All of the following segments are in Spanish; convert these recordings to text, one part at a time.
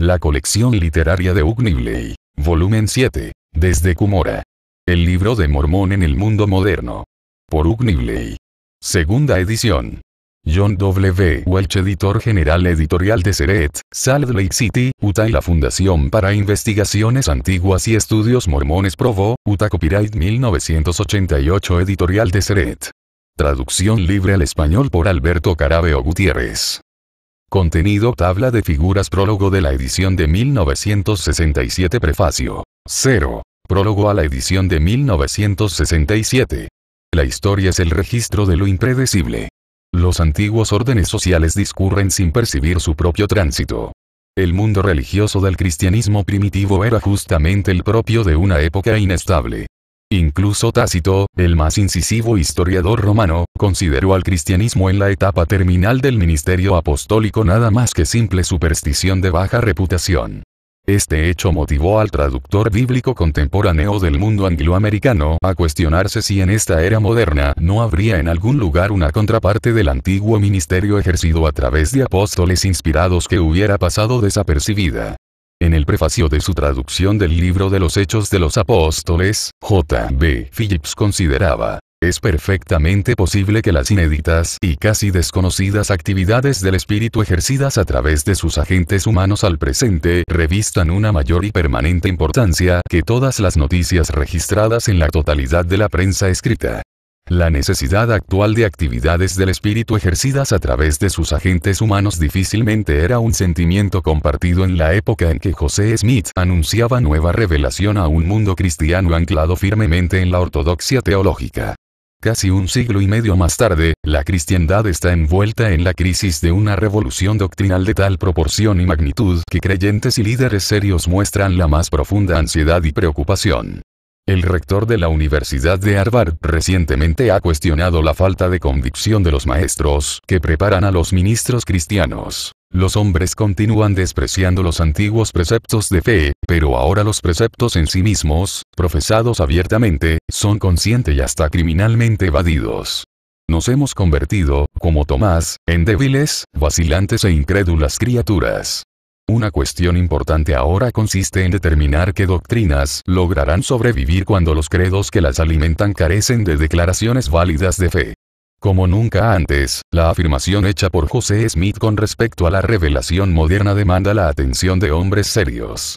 La colección literaria de Ugnibley. Volumen 7. Desde Cumora. El libro de Mormón en el mundo moderno. Por Ugnibley. Segunda edición. John W. Welch, editor general editorial de Seret, Salt Lake City, Utah y la Fundación para Investigaciones Antiguas y Estudios Mormones Provo, Utah Copyright 1988 editorial de Seret. Traducción libre al español por Alberto Carabeo Gutiérrez. Contenido Tabla de figuras Prólogo de la edición de 1967 Prefacio. 0. Prólogo a la edición de 1967. La historia es el registro de lo impredecible. Los antiguos órdenes sociales discurren sin percibir su propio tránsito. El mundo religioso del cristianismo primitivo era justamente el propio de una época inestable. Incluso Tácito, el más incisivo historiador romano, consideró al cristianismo en la etapa terminal del ministerio apostólico nada más que simple superstición de baja reputación. Este hecho motivó al traductor bíblico contemporáneo del mundo angloamericano a cuestionarse si en esta era moderna no habría en algún lugar una contraparte del antiguo ministerio ejercido a través de apóstoles inspirados que hubiera pasado desapercibida. En el prefacio de su traducción del libro de los Hechos de los Apóstoles, J. B. Phillips consideraba, es perfectamente posible que las inéditas y casi desconocidas actividades del espíritu ejercidas a través de sus agentes humanos al presente revistan una mayor y permanente importancia que todas las noticias registradas en la totalidad de la prensa escrita. La necesidad actual de actividades del espíritu ejercidas a través de sus agentes humanos difícilmente era un sentimiento compartido en la época en que José Smith anunciaba nueva revelación a un mundo cristiano anclado firmemente en la ortodoxia teológica. Casi un siglo y medio más tarde, la cristiandad está envuelta en la crisis de una revolución doctrinal de tal proporción y magnitud que creyentes y líderes serios muestran la más profunda ansiedad y preocupación. El rector de la Universidad de Harvard recientemente ha cuestionado la falta de convicción de los maestros que preparan a los ministros cristianos. Los hombres continúan despreciando los antiguos preceptos de fe, pero ahora los preceptos en sí mismos, profesados abiertamente, son consciente y hasta criminalmente evadidos. Nos hemos convertido, como Tomás, en débiles, vacilantes e incrédulas criaturas. Una cuestión importante ahora consiste en determinar qué doctrinas lograrán sobrevivir cuando los credos que las alimentan carecen de declaraciones válidas de fe. Como nunca antes, la afirmación hecha por José Smith con respecto a la revelación moderna demanda la atención de hombres serios.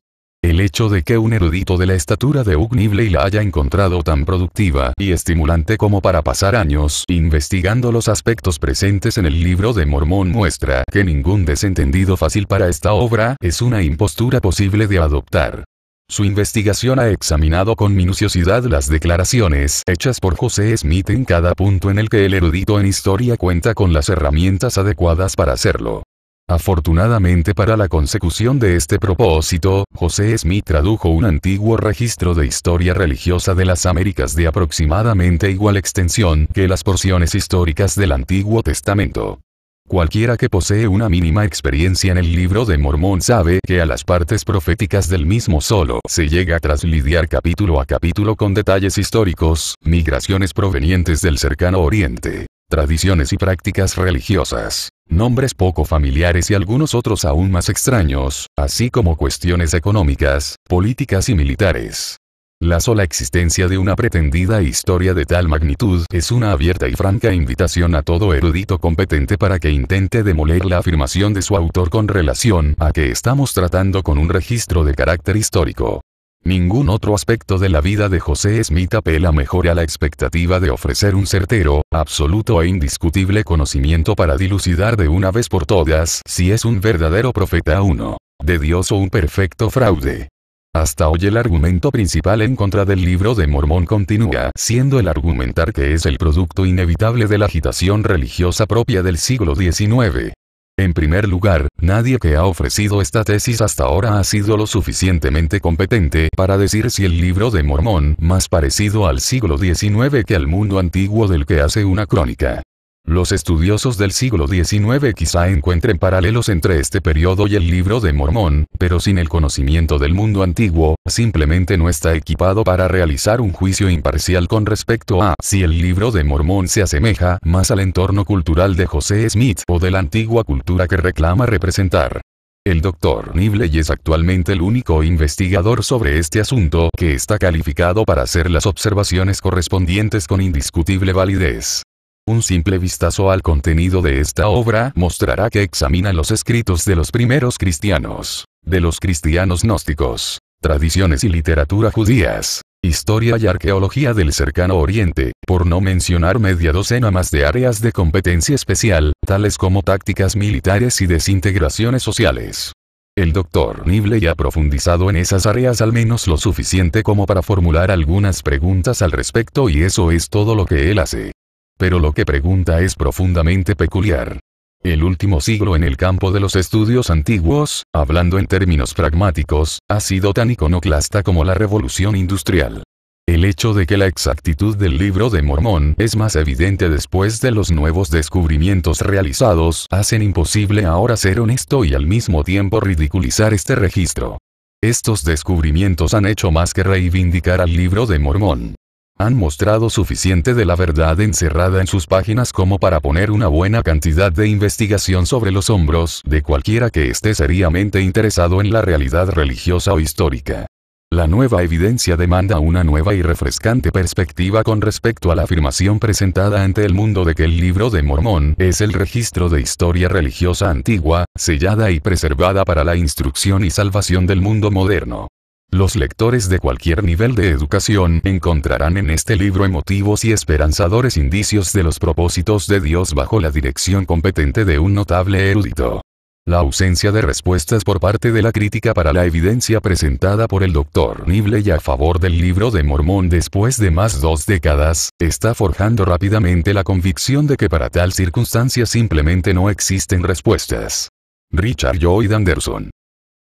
El hecho de que un erudito de la estatura de Ugnibley la haya encontrado tan productiva y estimulante como para pasar años investigando los aspectos presentes en el libro de Mormón muestra que ningún desentendido fácil para esta obra es una impostura posible de adoptar. Su investigación ha examinado con minuciosidad las declaraciones hechas por José Smith en cada punto en el que el erudito en historia cuenta con las herramientas adecuadas para hacerlo. Afortunadamente para la consecución de este propósito, José Smith tradujo un antiguo registro de historia religiosa de las Américas de aproximadamente igual extensión que las porciones históricas del Antiguo Testamento. Cualquiera que posee una mínima experiencia en el libro de Mormón sabe que a las partes proféticas del mismo solo se llega tras lidiar capítulo a capítulo con detalles históricos, migraciones provenientes del cercano oriente, tradiciones y prácticas religiosas, nombres poco familiares y algunos otros aún más extraños, así como cuestiones económicas, políticas y militares. La sola existencia de una pretendida historia de tal magnitud es una abierta y franca invitación a todo erudito competente para que intente demoler la afirmación de su autor con relación a que estamos tratando con un registro de carácter histórico. Ningún otro aspecto de la vida de José Smith apela mejor a la expectativa de ofrecer un certero, absoluto e indiscutible conocimiento para dilucidar de una vez por todas si es un verdadero profeta uno de Dios o un perfecto fraude. Hasta hoy el argumento principal en contra del libro de Mormón continúa siendo el argumentar que es el producto inevitable de la agitación religiosa propia del siglo XIX, en primer lugar, nadie que ha ofrecido esta tesis hasta ahora ha sido lo suficientemente competente para decir si el libro de Mormón más parecido al siglo XIX que al mundo antiguo del que hace una crónica. Los estudiosos del siglo XIX quizá encuentren paralelos entre este periodo y el libro de Mormón, pero sin el conocimiento del mundo antiguo, simplemente no está equipado para realizar un juicio imparcial con respecto a si el libro de Mormón se asemeja más al entorno cultural de José Smith o de la antigua cultura que reclama representar. El doctor Nibley es actualmente el único investigador sobre este asunto que está calificado para hacer las observaciones correspondientes con indiscutible validez. Un simple vistazo al contenido de esta obra mostrará que examina los escritos de los primeros cristianos, de los cristianos gnósticos, tradiciones y literatura judías, historia y arqueología del cercano oriente, por no mencionar media docena más de áreas de competencia especial, tales como tácticas militares y desintegraciones sociales. El doctor ya ha profundizado en esas áreas al menos lo suficiente como para formular algunas preguntas al respecto y eso es todo lo que él hace. Pero lo que pregunta es profundamente peculiar. El último siglo en el campo de los estudios antiguos, hablando en términos pragmáticos, ha sido tan iconoclasta como la revolución industrial. El hecho de que la exactitud del libro de Mormón es más evidente después de los nuevos descubrimientos realizados hacen imposible ahora ser honesto y al mismo tiempo ridiculizar este registro. Estos descubrimientos han hecho más que reivindicar al libro de Mormón han mostrado suficiente de la verdad encerrada en sus páginas como para poner una buena cantidad de investigación sobre los hombros de cualquiera que esté seriamente interesado en la realidad religiosa o histórica. La nueva evidencia demanda una nueva y refrescante perspectiva con respecto a la afirmación presentada ante el mundo de que el libro de Mormón es el registro de historia religiosa antigua, sellada y preservada para la instrucción y salvación del mundo moderno. Los lectores de cualquier nivel de educación encontrarán en este libro emotivos y esperanzadores indicios de los propósitos de Dios bajo la dirección competente de un notable erudito. La ausencia de respuestas por parte de la crítica para la evidencia presentada por el Dr. y a favor del libro de Mormón después de más dos décadas, está forjando rápidamente la convicción de que para tal circunstancia simplemente no existen respuestas. Richard Lloyd Anderson.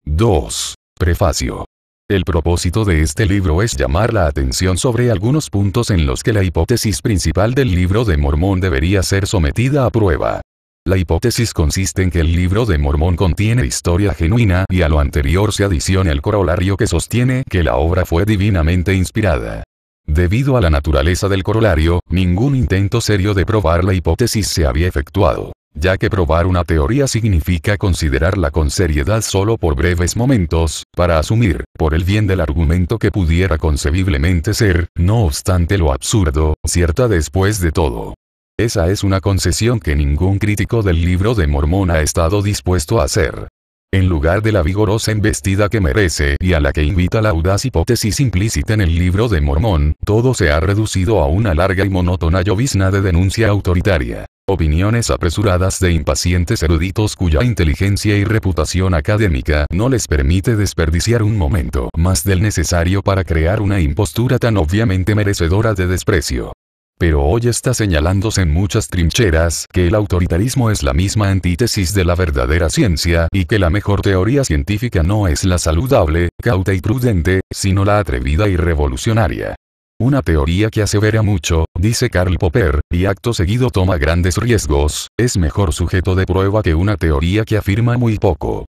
2. Prefacio. El propósito de este libro es llamar la atención sobre algunos puntos en los que la hipótesis principal del libro de Mormón debería ser sometida a prueba. La hipótesis consiste en que el libro de Mormón contiene historia genuina y a lo anterior se adiciona el corolario que sostiene que la obra fue divinamente inspirada. Debido a la naturaleza del corolario, ningún intento serio de probar la hipótesis se había efectuado ya que probar una teoría significa considerarla con seriedad solo por breves momentos, para asumir, por el bien del argumento que pudiera concebiblemente ser, no obstante lo absurdo, cierta después de todo. Esa es una concesión que ningún crítico del libro de Mormón ha estado dispuesto a hacer en lugar de la vigorosa embestida que merece y a la que invita la audaz hipótesis implícita en el libro de Mormón, todo se ha reducido a una larga y monótona llovizna de denuncia autoritaria. Opiniones apresuradas de impacientes eruditos cuya inteligencia y reputación académica no les permite desperdiciar un momento más del necesario para crear una impostura tan obviamente merecedora de desprecio. Pero hoy está señalándose en muchas trincheras que el autoritarismo es la misma antítesis de la verdadera ciencia y que la mejor teoría científica no es la saludable, cauta y prudente, sino la atrevida y revolucionaria. Una teoría que asevera mucho, dice Karl Popper, y acto seguido toma grandes riesgos, es mejor sujeto de prueba que una teoría que afirma muy poco.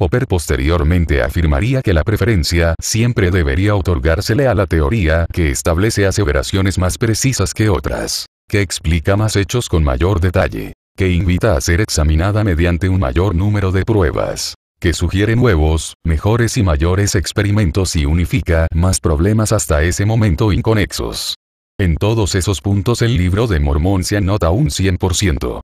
Popper posteriormente afirmaría que la preferencia siempre debería otorgársele a la teoría que establece aseveraciones más precisas que otras, que explica más hechos con mayor detalle, que invita a ser examinada mediante un mayor número de pruebas, que sugiere nuevos, mejores y mayores experimentos y unifica más problemas hasta ese momento inconexos. En todos esos puntos el libro de Mormón se anota un 100%.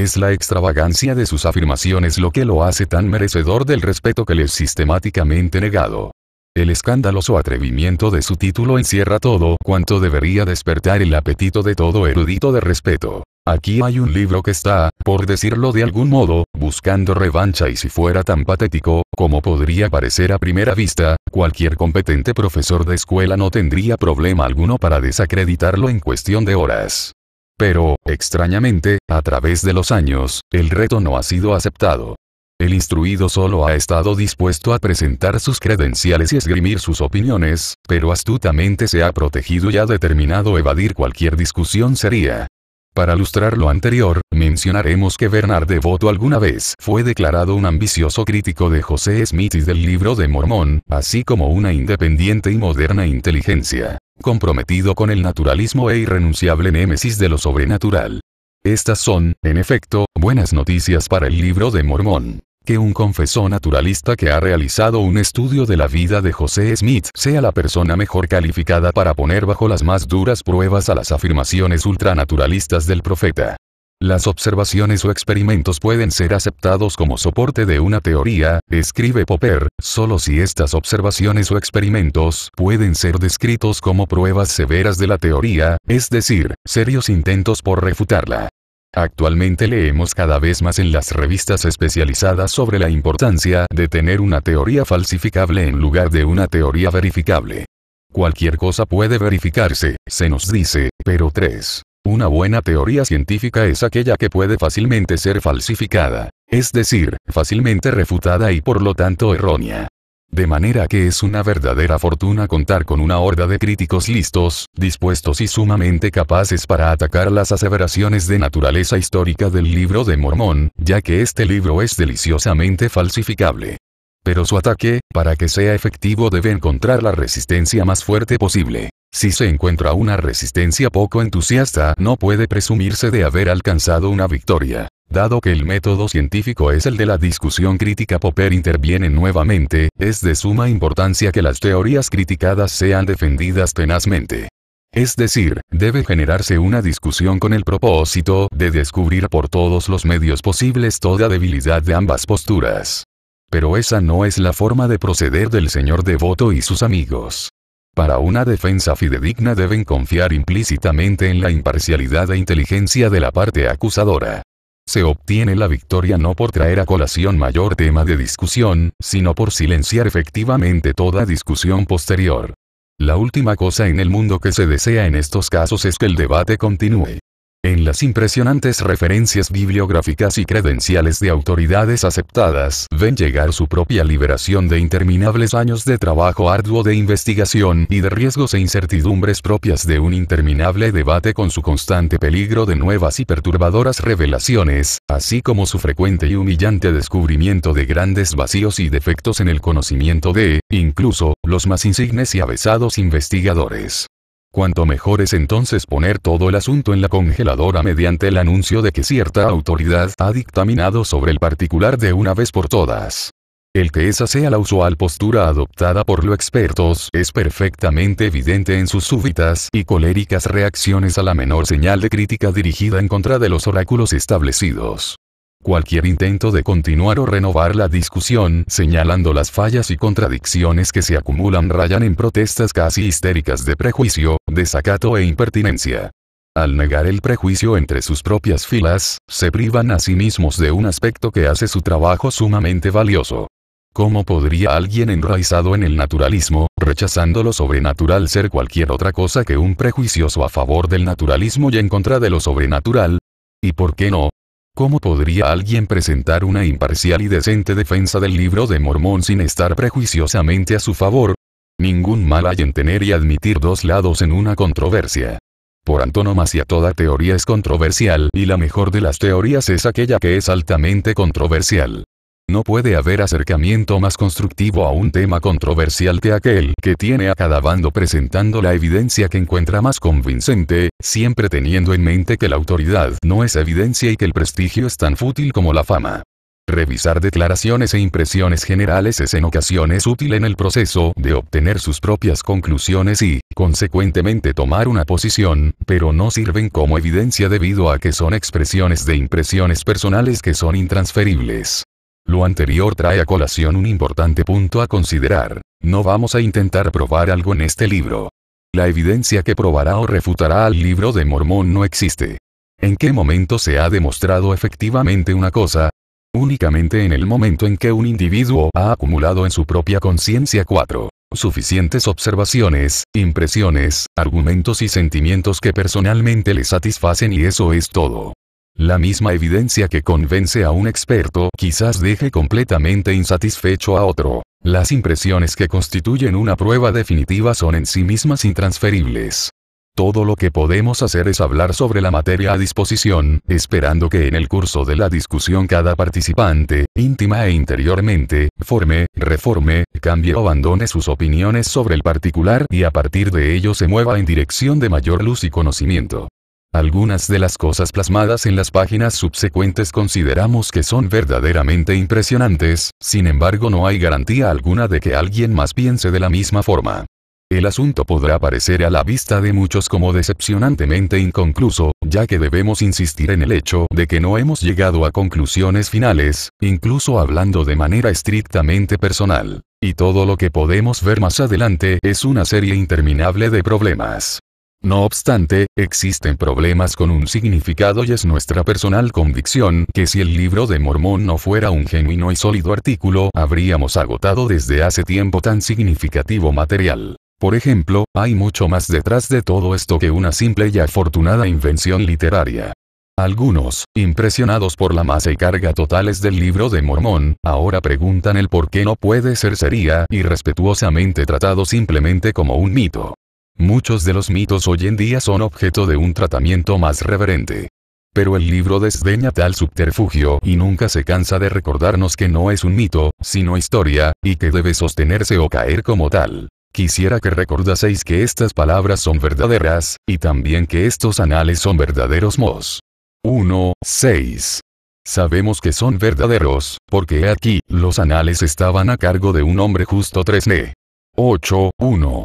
Es la extravagancia de sus afirmaciones lo que lo hace tan merecedor del respeto que le es sistemáticamente negado. El escandaloso atrevimiento de su título encierra todo cuanto debería despertar el apetito de todo erudito de respeto. Aquí hay un libro que está, por decirlo de algún modo, buscando revancha y si fuera tan patético, como podría parecer a primera vista, cualquier competente profesor de escuela no tendría problema alguno para desacreditarlo en cuestión de horas. Pero, extrañamente, a través de los años, el reto no ha sido aceptado. El instruido solo ha estado dispuesto a presentar sus credenciales y esgrimir sus opiniones, pero astutamente se ha protegido y ha determinado evadir cualquier discusión seria. Para ilustrar lo anterior, mencionaremos que Bernard Devoto alguna vez fue declarado un ambicioso crítico de José Smith y del libro de Mormón, así como una independiente y moderna inteligencia, comprometido con el naturalismo e irrenunciable némesis de lo sobrenatural. Estas son, en efecto, buenas noticias para el libro de Mormón que un confesó naturalista que ha realizado un estudio de la vida de José Smith sea la persona mejor calificada para poner bajo las más duras pruebas a las afirmaciones ultranaturalistas del profeta. Las observaciones o experimentos pueden ser aceptados como soporte de una teoría, escribe Popper, solo si estas observaciones o experimentos pueden ser descritos como pruebas severas de la teoría, es decir, serios intentos por refutarla. Actualmente leemos cada vez más en las revistas especializadas sobre la importancia de tener una teoría falsificable en lugar de una teoría verificable. Cualquier cosa puede verificarse, se nos dice, pero 3. Una buena teoría científica es aquella que puede fácilmente ser falsificada, es decir, fácilmente refutada y por lo tanto errónea. De manera que es una verdadera fortuna contar con una horda de críticos listos, dispuestos y sumamente capaces para atacar las aseveraciones de naturaleza histórica del libro de Mormón, ya que este libro es deliciosamente falsificable. Pero su ataque, para que sea efectivo debe encontrar la resistencia más fuerte posible. Si se encuentra una resistencia poco entusiasta no puede presumirse de haber alcanzado una victoria. Dado que el método científico es el de la discusión crítica Popper interviene nuevamente, es de suma importancia que las teorías criticadas sean defendidas tenazmente. Es decir, debe generarse una discusión con el propósito de descubrir por todos los medios posibles toda debilidad de ambas posturas. Pero esa no es la forma de proceder del señor devoto y sus amigos. Para una defensa fidedigna deben confiar implícitamente en la imparcialidad e inteligencia de la parte acusadora. Se obtiene la victoria no por traer a colación mayor tema de discusión, sino por silenciar efectivamente toda discusión posterior. La última cosa en el mundo que se desea en estos casos es que el debate continúe. En las impresionantes referencias bibliográficas y credenciales de autoridades aceptadas, ven llegar su propia liberación de interminables años de trabajo arduo de investigación y de riesgos e incertidumbres propias de un interminable debate con su constante peligro de nuevas y perturbadoras revelaciones, así como su frecuente y humillante descubrimiento de grandes vacíos y defectos en el conocimiento de, incluso, los más insignes y avesados investigadores. Cuanto mejor es entonces poner todo el asunto en la congeladora mediante el anuncio de que cierta autoridad ha dictaminado sobre el particular de una vez por todas. El que esa sea la usual postura adoptada por los expertos es perfectamente evidente en sus súbitas y coléricas reacciones a la menor señal de crítica dirigida en contra de los oráculos establecidos. Cualquier intento de continuar o renovar la discusión, señalando las fallas y contradicciones que se acumulan, rayan en protestas casi histéricas de prejuicio, desacato e impertinencia. Al negar el prejuicio entre sus propias filas, se privan a sí mismos de un aspecto que hace su trabajo sumamente valioso. ¿Cómo podría alguien enraizado en el naturalismo, rechazando lo sobrenatural ser cualquier otra cosa que un prejuicioso a favor del naturalismo y en contra de lo sobrenatural? ¿Y por qué no, ¿Cómo podría alguien presentar una imparcial y decente defensa del libro de Mormón sin estar prejuiciosamente a su favor? Ningún mal hay en tener y admitir dos lados en una controversia. Por antonomasia toda teoría es controversial y la mejor de las teorías es aquella que es altamente controversial. No puede haber acercamiento más constructivo a un tema controversial que aquel que tiene a cada bando presentando la evidencia que encuentra más convincente, siempre teniendo en mente que la autoridad no es evidencia y que el prestigio es tan fútil como la fama. Revisar declaraciones e impresiones generales es en ocasiones útil en el proceso de obtener sus propias conclusiones y, consecuentemente, tomar una posición, pero no sirven como evidencia debido a que son expresiones de impresiones personales que son intransferibles. Lo anterior trae a colación un importante punto a considerar. No vamos a intentar probar algo en este libro. La evidencia que probará o refutará al libro de Mormón no existe. ¿En qué momento se ha demostrado efectivamente una cosa? Únicamente en el momento en que un individuo ha acumulado en su propia conciencia cuatro suficientes observaciones, impresiones, argumentos y sentimientos que personalmente le satisfacen y eso es todo. La misma evidencia que convence a un experto quizás deje completamente insatisfecho a otro. Las impresiones que constituyen una prueba definitiva son en sí mismas intransferibles. Todo lo que podemos hacer es hablar sobre la materia a disposición, esperando que en el curso de la discusión cada participante, íntima e interiormente, forme, reforme, cambie o abandone sus opiniones sobre el particular y a partir de ello se mueva en dirección de mayor luz y conocimiento. Algunas de las cosas plasmadas en las páginas subsecuentes consideramos que son verdaderamente impresionantes, sin embargo no hay garantía alguna de que alguien más piense de la misma forma. El asunto podrá parecer a la vista de muchos como decepcionantemente inconcluso, ya que debemos insistir en el hecho de que no hemos llegado a conclusiones finales, incluso hablando de manera estrictamente personal. Y todo lo que podemos ver más adelante es una serie interminable de problemas. No obstante, existen problemas con un significado y es nuestra personal convicción que si el libro de Mormón no fuera un genuino y sólido artículo, habríamos agotado desde hace tiempo tan significativo material. Por ejemplo, hay mucho más detrás de todo esto que una simple y afortunada invención literaria. Algunos, impresionados por la masa y carga totales del libro de Mormón, ahora preguntan el por qué no puede ser sería y respetuosamente tratado simplemente como un mito. Muchos de los mitos hoy en día son objeto de un tratamiento más reverente. Pero el libro desdeña tal subterfugio y nunca se cansa de recordarnos que no es un mito, sino historia, y que debe sostenerse o caer como tal. Quisiera que recordaseis que estas palabras son verdaderas, y también que estos anales son verdaderos mos. 1. 6. Sabemos que son verdaderos, porque aquí, los anales estaban a cargo de un hombre justo 3 ne. 8. 1.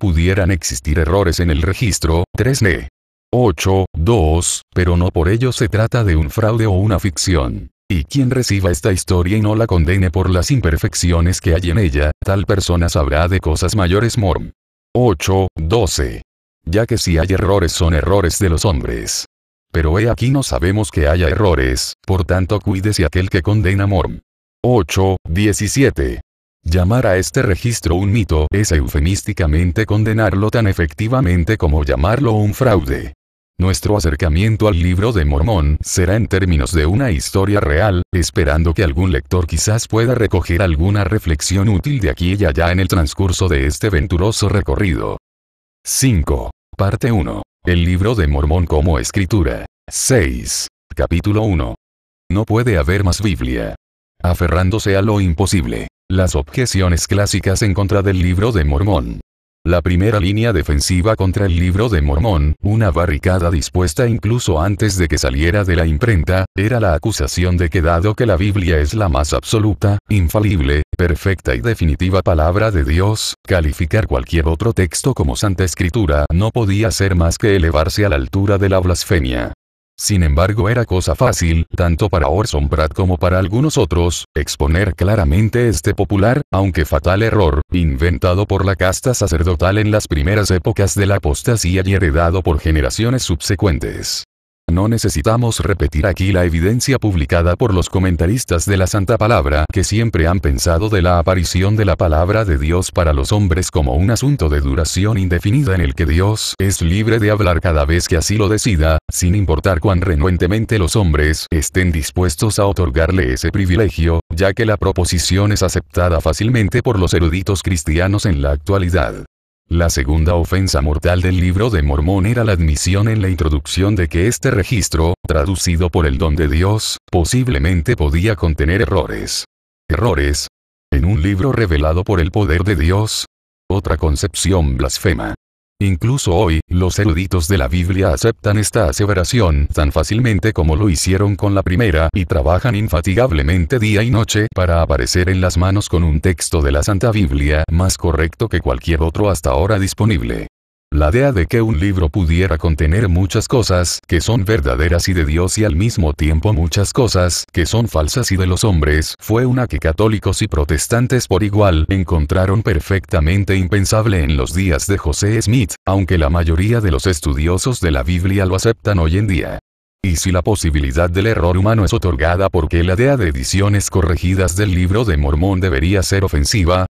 Pudieran existir errores en el registro 3 ne 8, 2, pero no por ello se trata de un fraude o una ficción. Y quien reciba esta historia y no la condene por las imperfecciones que hay en ella, tal persona sabrá de cosas mayores. Morm. 8, 12. Ya que si hay errores son errores de los hombres. Pero he aquí no sabemos que haya errores, por tanto cuídese aquel que condena Morm. 8, 17. Llamar a este registro un mito es eufemísticamente condenarlo tan efectivamente como llamarlo un fraude. Nuestro acercamiento al libro de Mormón será en términos de una historia real, esperando que algún lector quizás pueda recoger alguna reflexión útil de aquí y allá en el transcurso de este venturoso recorrido. 5. Parte 1. El libro de Mormón como escritura. 6. Capítulo 1. No puede haber más Biblia. Aferrándose a lo imposible. Las objeciones clásicas en contra del libro de Mormón. La primera línea defensiva contra el libro de Mormón, una barricada dispuesta incluso antes de que saliera de la imprenta, era la acusación de que dado que la Biblia es la más absoluta, infalible, perfecta y definitiva palabra de Dios, calificar cualquier otro texto como santa escritura no podía ser más que elevarse a la altura de la blasfemia. Sin embargo era cosa fácil, tanto para Orson Brad como para algunos otros, exponer claramente este popular, aunque fatal error, inventado por la casta sacerdotal en las primeras épocas de la apostasía y heredado por generaciones subsecuentes. No necesitamos repetir aquí la evidencia publicada por los comentaristas de la Santa Palabra que siempre han pensado de la aparición de la palabra de Dios para los hombres como un asunto de duración indefinida en el que Dios es libre de hablar cada vez que así lo decida, sin importar cuán renuentemente los hombres estén dispuestos a otorgarle ese privilegio, ya que la proposición es aceptada fácilmente por los eruditos cristianos en la actualidad. La segunda ofensa mortal del libro de Mormón era la admisión en la introducción de que este registro, traducido por el don de Dios, posiblemente podía contener errores. Errores. En un libro revelado por el poder de Dios. Otra concepción blasfema. Incluso hoy, los eruditos de la Biblia aceptan esta aseveración tan fácilmente como lo hicieron con la primera y trabajan infatigablemente día y noche para aparecer en las manos con un texto de la Santa Biblia más correcto que cualquier otro hasta ahora disponible. La idea de que un libro pudiera contener muchas cosas que son verdaderas y de Dios y al mismo tiempo muchas cosas que son falsas y de los hombres fue una que católicos y protestantes por igual encontraron perfectamente impensable en los días de José Smith, aunque la mayoría de los estudiosos de la Biblia lo aceptan hoy en día. Y si la posibilidad del error humano es otorgada porque la idea de ediciones corregidas del libro de Mormón debería ser ofensiva,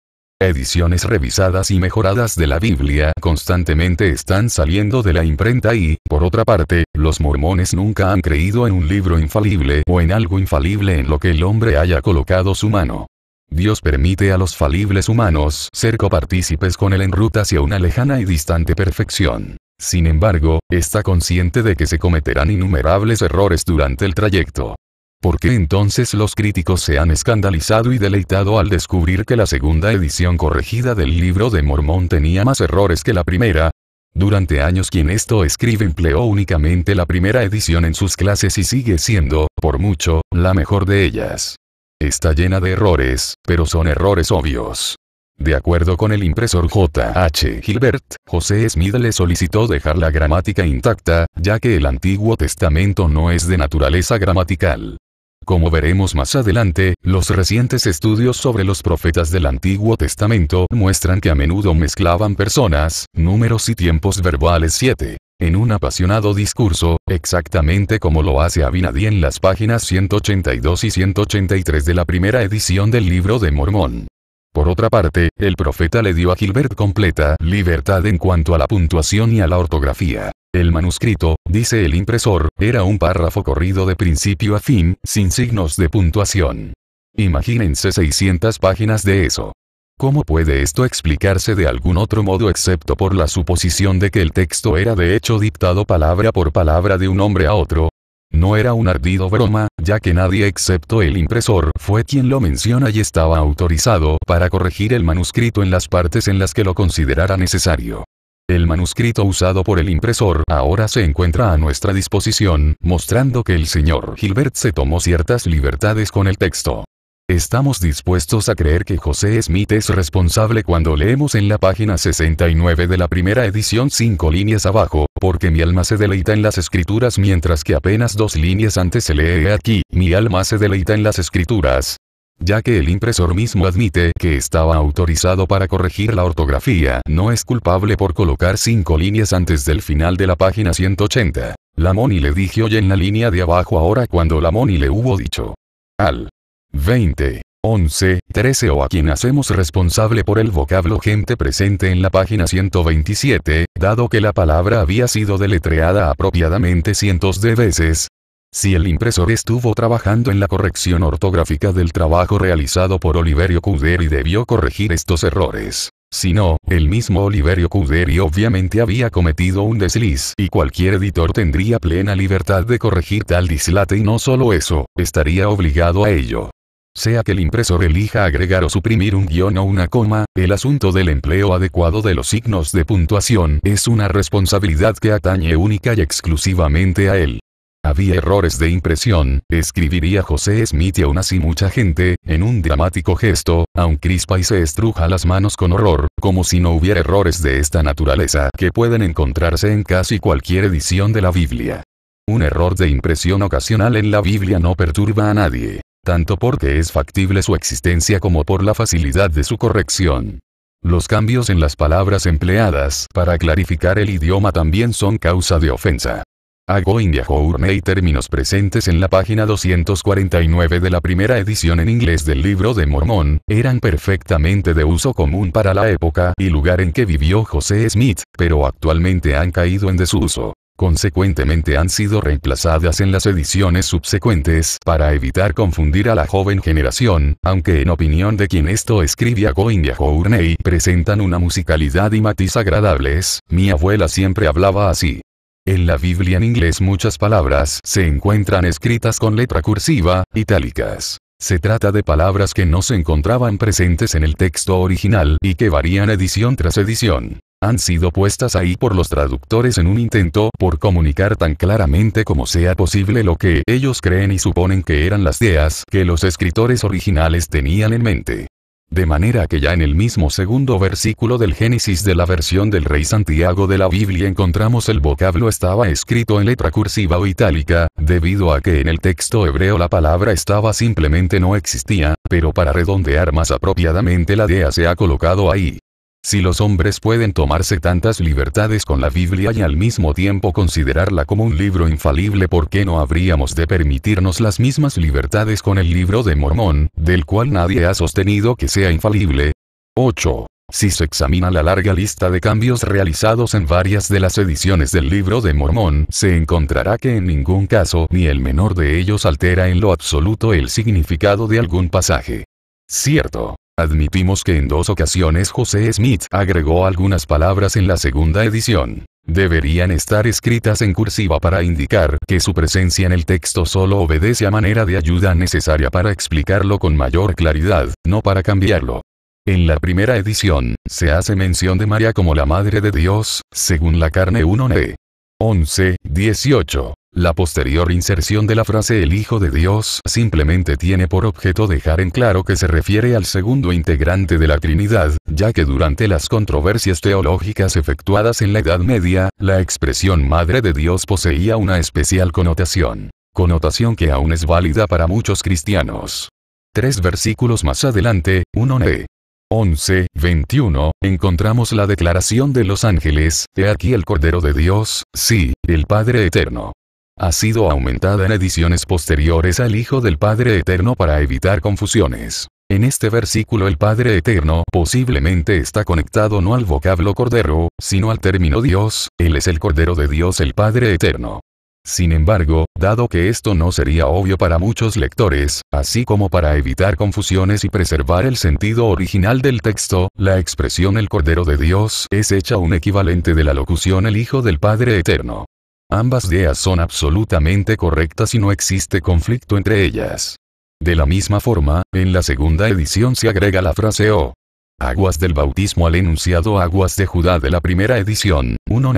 Ediciones revisadas y mejoradas de la Biblia constantemente están saliendo de la imprenta y, por otra parte, los mormones nunca han creído en un libro infalible o en algo infalible en lo que el hombre haya colocado su mano. Dios permite a los falibles humanos ser copartícipes con él en ruta hacia una lejana y distante perfección. Sin embargo, está consciente de que se cometerán innumerables errores durante el trayecto. ¿Por qué entonces los críticos se han escandalizado y deleitado al descubrir que la segunda edición corregida del libro de Mormón tenía más errores que la primera? Durante años quien esto escribe empleó únicamente la primera edición en sus clases y sigue siendo, por mucho, la mejor de ellas. Está llena de errores, pero son errores obvios. De acuerdo con el impresor J.H. Gilbert, José Smith le solicitó dejar la gramática intacta, ya que el Antiguo Testamento no es de naturaleza gramatical. Como veremos más adelante, los recientes estudios sobre los profetas del Antiguo Testamento muestran que a menudo mezclaban personas, números y tiempos verbales 7. En un apasionado discurso, exactamente como lo hace Abinadi en las páginas 182 y 183 de la primera edición del libro de Mormón. Por otra parte, el profeta le dio a Gilbert completa libertad en cuanto a la puntuación y a la ortografía. El manuscrito, dice el impresor, era un párrafo corrido de principio a fin, sin signos de puntuación. Imagínense 600 páginas de eso. ¿Cómo puede esto explicarse de algún otro modo excepto por la suposición de que el texto era de hecho dictado palabra por palabra de un hombre a otro? No era un ardido broma, ya que nadie excepto el impresor fue quien lo menciona y estaba autorizado para corregir el manuscrito en las partes en las que lo considerara necesario. El manuscrito usado por el impresor ahora se encuentra a nuestra disposición, mostrando que el señor Gilbert se tomó ciertas libertades con el texto. Estamos dispuestos a creer que José Smith es responsable cuando leemos en la página 69 de la primera edición cinco líneas abajo, porque mi alma se deleita en las escrituras mientras que apenas dos líneas antes se lee aquí, mi alma se deleita en las escrituras, ya que el impresor mismo admite que estaba autorizado para corregir la ortografía, no es culpable por colocar cinco líneas antes del final de la página 180. La Moni le dije hoy en la línea de abajo ahora cuando la Moni le hubo dicho. Al 20, 11, 13 o a quien hacemos responsable por el vocablo gente presente en la página 127, dado que la palabra había sido deletreada apropiadamente cientos de veces, si el impresor estuvo trabajando en la corrección ortográfica del trabajo realizado por Oliverio Cuderi debió corregir estos errores. Si no, el mismo Oliverio Cuderi obviamente había cometido un desliz y cualquier editor tendría plena libertad de corregir tal dislate y no solo eso, estaría obligado a ello. Sea que el impresor elija agregar o suprimir un guión o una coma, el asunto del empleo adecuado de los signos de puntuación es una responsabilidad que atañe única y exclusivamente a él. Había errores de impresión, escribiría José Smith y aún así mucha gente, en un dramático gesto, aún crispa y se estruja las manos con horror, como si no hubiera errores de esta naturaleza que pueden encontrarse en casi cualquier edición de la Biblia. Un error de impresión ocasional en la Biblia no perturba a nadie, tanto porque es factible su existencia como por la facilidad de su corrección. Los cambios en las palabras empleadas para clarificar el idioma también son causa de ofensa. A India y términos presentes en la página 249 de la primera edición en inglés del libro de Mormón, eran perfectamente de uso común para la época y lugar en que vivió José Smith, pero actualmente han caído en desuso. Consecuentemente han sido reemplazadas en las ediciones subsecuentes para evitar confundir a la joven generación, aunque en opinión de quien esto escribe a Goindia Journey presentan una musicalidad y matiz agradables, mi abuela siempre hablaba así. En la Biblia en inglés muchas palabras se encuentran escritas con letra cursiva, itálicas. Se trata de palabras que no se encontraban presentes en el texto original y que varían edición tras edición. Han sido puestas ahí por los traductores en un intento por comunicar tan claramente como sea posible lo que ellos creen y suponen que eran las ideas que los escritores originales tenían en mente. De manera que ya en el mismo segundo versículo del Génesis de la versión del rey Santiago de la Biblia encontramos el vocablo estaba escrito en letra cursiva o itálica, debido a que en el texto hebreo la palabra estaba simplemente no existía, pero para redondear más apropiadamente la DEA se ha colocado ahí. Si los hombres pueden tomarse tantas libertades con la Biblia y al mismo tiempo considerarla como un libro infalible, ¿por qué no habríamos de permitirnos las mismas libertades con el libro de Mormón, del cual nadie ha sostenido que sea infalible? 8. Si se examina la larga lista de cambios realizados en varias de las ediciones del libro de Mormón, se encontrará que en ningún caso ni el menor de ellos altera en lo absoluto el significado de algún pasaje. Cierto, Admitimos que en dos ocasiones José Smith agregó algunas palabras en la segunda edición. Deberían estar escritas en cursiva para indicar que su presencia en el texto solo obedece a manera de ayuda necesaria para explicarlo con mayor claridad, no para cambiarlo. En la primera edición, se hace mención de María como la Madre de Dios, según la carne 1 Ne. 11, 18. La posterior inserción de la frase el Hijo de Dios simplemente tiene por objeto dejar en claro que se refiere al segundo integrante de la Trinidad, ya que durante las controversias teológicas efectuadas en la Edad Media, la expresión Madre de Dios poseía una especial connotación. Connotación que aún es válida para muchos cristianos. Tres versículos más adelante, 1 de 11, 21, encontramos la declaración de los ángeles, He aquí el Cordero de Dios, sí, el Padre Eterno ha sido aumentada en ediciones posteriores al Hijo del Padre Eterno para evitar confusiones. En este versículo el Padre Eterno posiblemente está conectado no al vocablo Cordero, sino al término Dios, Él es el Cordero de Dios el Padre Eterno. Sin embargo, dado que esto no sería obvio para muchos lectores, así como para evitar confusiones y preservar el sentido original del texto, la expresión el Cordero de Dios es hecha un equivalente de la locución el Hijo del Padre Eterno. Ambas ideas son absolutamente correctas y no existe conflicto entre ellas. De la misma forma, en la segunda edición se agrega la frase o oh, aguas del bautismo al enunciado aguas de Judá de la primera edición, 1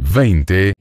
20,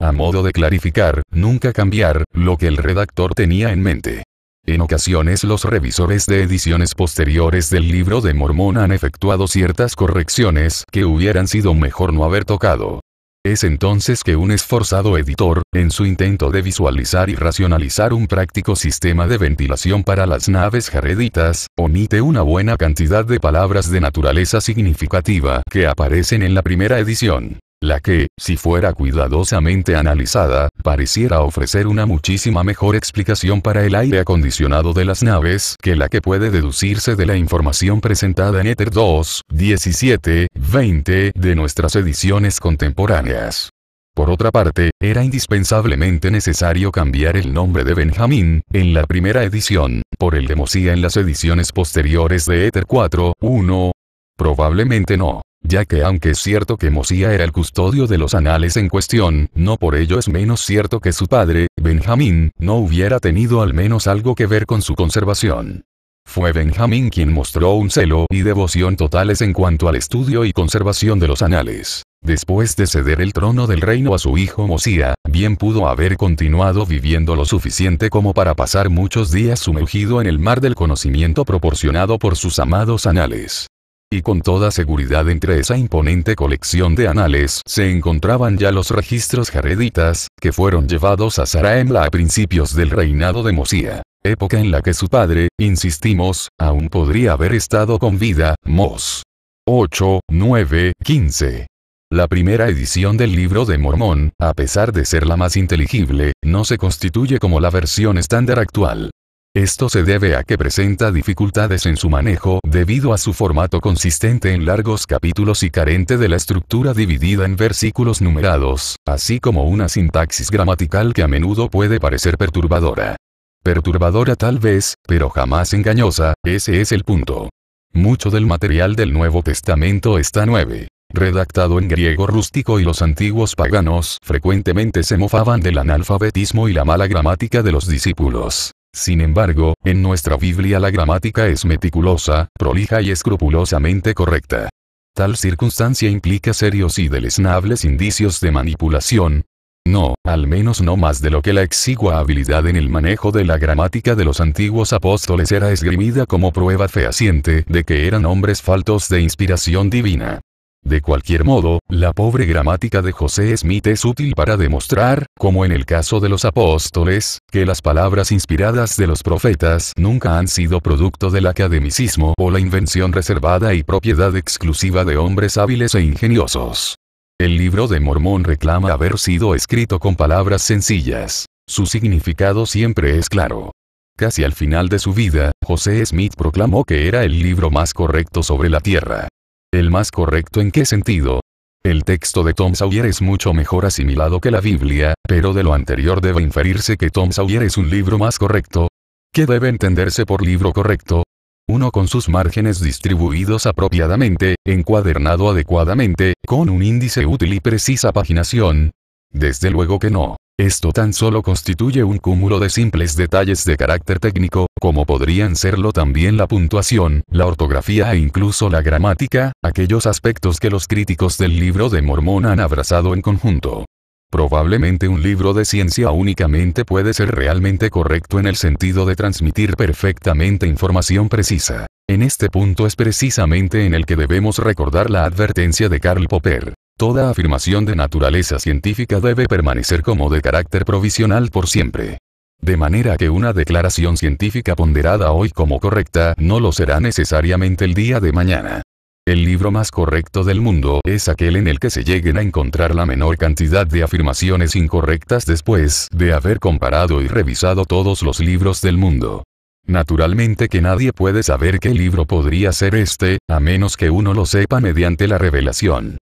a modo de clarificar, nunca cambiar, lo que el redactor tenía en mente. En ocasiones los revisores de ediciones posteriores del libro de Mormón han efectuado ciertas correcciones que hubieran sido mejor no haber tocado. Es entonces que un esforzado editor, en su intento de visualizar y racionalizar un práctico sistema de ventilación para las naves jareditas, omite una buena cantidad de palabras de naturaleza significativa que aparecen en la primera edición la que, si fuera cuidadosamente analizada, pareciera ofrecer una muchísima mejor explicación para el aire acondicionado de las naves que la que puede deducirse de la información presentada en Ether 2, 17, 20 de nuestras ediciones contemporáneas. Por otra parte, era indispensablemente necesario cambiar el nombre de Benjamín, en la primera edición, por el de Mosía en las ediciones posteriores de Ether 4, 1. Probablemente no ya que aunque es cierto que Mosía era el custodio de los anales en cuestión, no por ello es menos cierto que su padre, Benjamín, no hubiera tenido al menos algo que ver con su conservación. Fue Benjamín quien mostró un celo y devoción totales en cuanto al estudio y conservación de los anales. Después de ceder el trono del reino a su hijo Mosía, bien pudo haber continuado viviendo lo suficiente como para pasar muchos días sumergido en el mar del conocimiento proporcionado por sus amados anales y con toda seguridad entre esa imponente colección de anales se encontraban ya los registros jareditas, que fueron llevados a Saraemla a principios del reinado de Mosía, época en la que su padre, insistimos, aún podría haber estado con vida, Mos. 8, 9, 15. La primera edición del libro de Mormón, a pesar de ser la más inteligible, no se constituye como la versión estándar actual. Esto se debe a que presenta dificultades en su manejo debido a su formato consistente en largos capítulos y carente de la estructura dividida en versículos numerados, así como una sintaxis gramatical que a menudo puede parecer perturbadora. Perturbadora tal vez, pero jamás engañosa, ese es el punto. Mucho del material del Nuevo Testamento está nueve. Redactado en griego rústico y los antiguos paganos frecuentemente se mofaban del analfabetismo y la mala gramática de los discípulos. Sin embargo, en nuestra Biblia la gramática es meticulosa, prolija y escrupulosamente correcta. Tal circunstancia implica serios y deleznables indicios de manipulación. No, al menos no más de lo que la exigua habilidad en el manejo de la gramática de los antiguos apóstoles era esgrimida como prueba fehaciente de que eran hombres faltos de inspiración divina. De cualquier modo, la pobre gramática de José Smith es útil para demostrar, como en el caso de los apóstoles, que las palabras inspiradas de los profetas nunca han sido producto del academicismo o la invención reservada y propiedad exclusiva de hombres hábiles e ingeniosos. El libro de Mormón reclama haber sido escrito con palabras sencillas. Su significado siempre es claro. Casi al final de su vida, José Smith proclamó que era el libro más correcto sobre la tierra. ¿El más correcto en qué sentido? El texto de Tom Sawyer es mucho mejor asimilado que la Biblia, pero de lo anterior debe inferirse que Tom Sawyer es un libro más correcto. ¿Qué debe entenderse por libro correcto? Uno con sus márgenes distribuidos apropiadamente, encuadernado adecuadamente, con un índice útil y precisa paginación. Desde luego que no. Esto tan solo constituye un cúmulo de simples detalles de carácter técnico, como podrían serlo también la puntuación, la ortografía e incluso la gramática, aquellos aspectos que los críticos del libro de Mormón han abrazado en conjunto. Probablemente un libro de ciencia únicamente puede ser realmente correcto en el sentido de transmitir perfectamente información precisa. En este punto es precisamente en el que debemos recordar la advertencia de Karl Popper. Toda afirmación de naturaleza científica debe permanecer como de carácter provisional por siempre. De manera que una declaración científica ponderada hoy como correcta no lo será necesariamente el día de mañana. El libro más correcto del mundo es aquel en el que se lleguen a encontrar la menor cantidad de afirmaciones incorrectas después de haber comparado y revisado todos los libros del mundo. Naturalmente que nadie puede saber qué libro podría ser este, a menos que uno lo sepa mediante la revelación.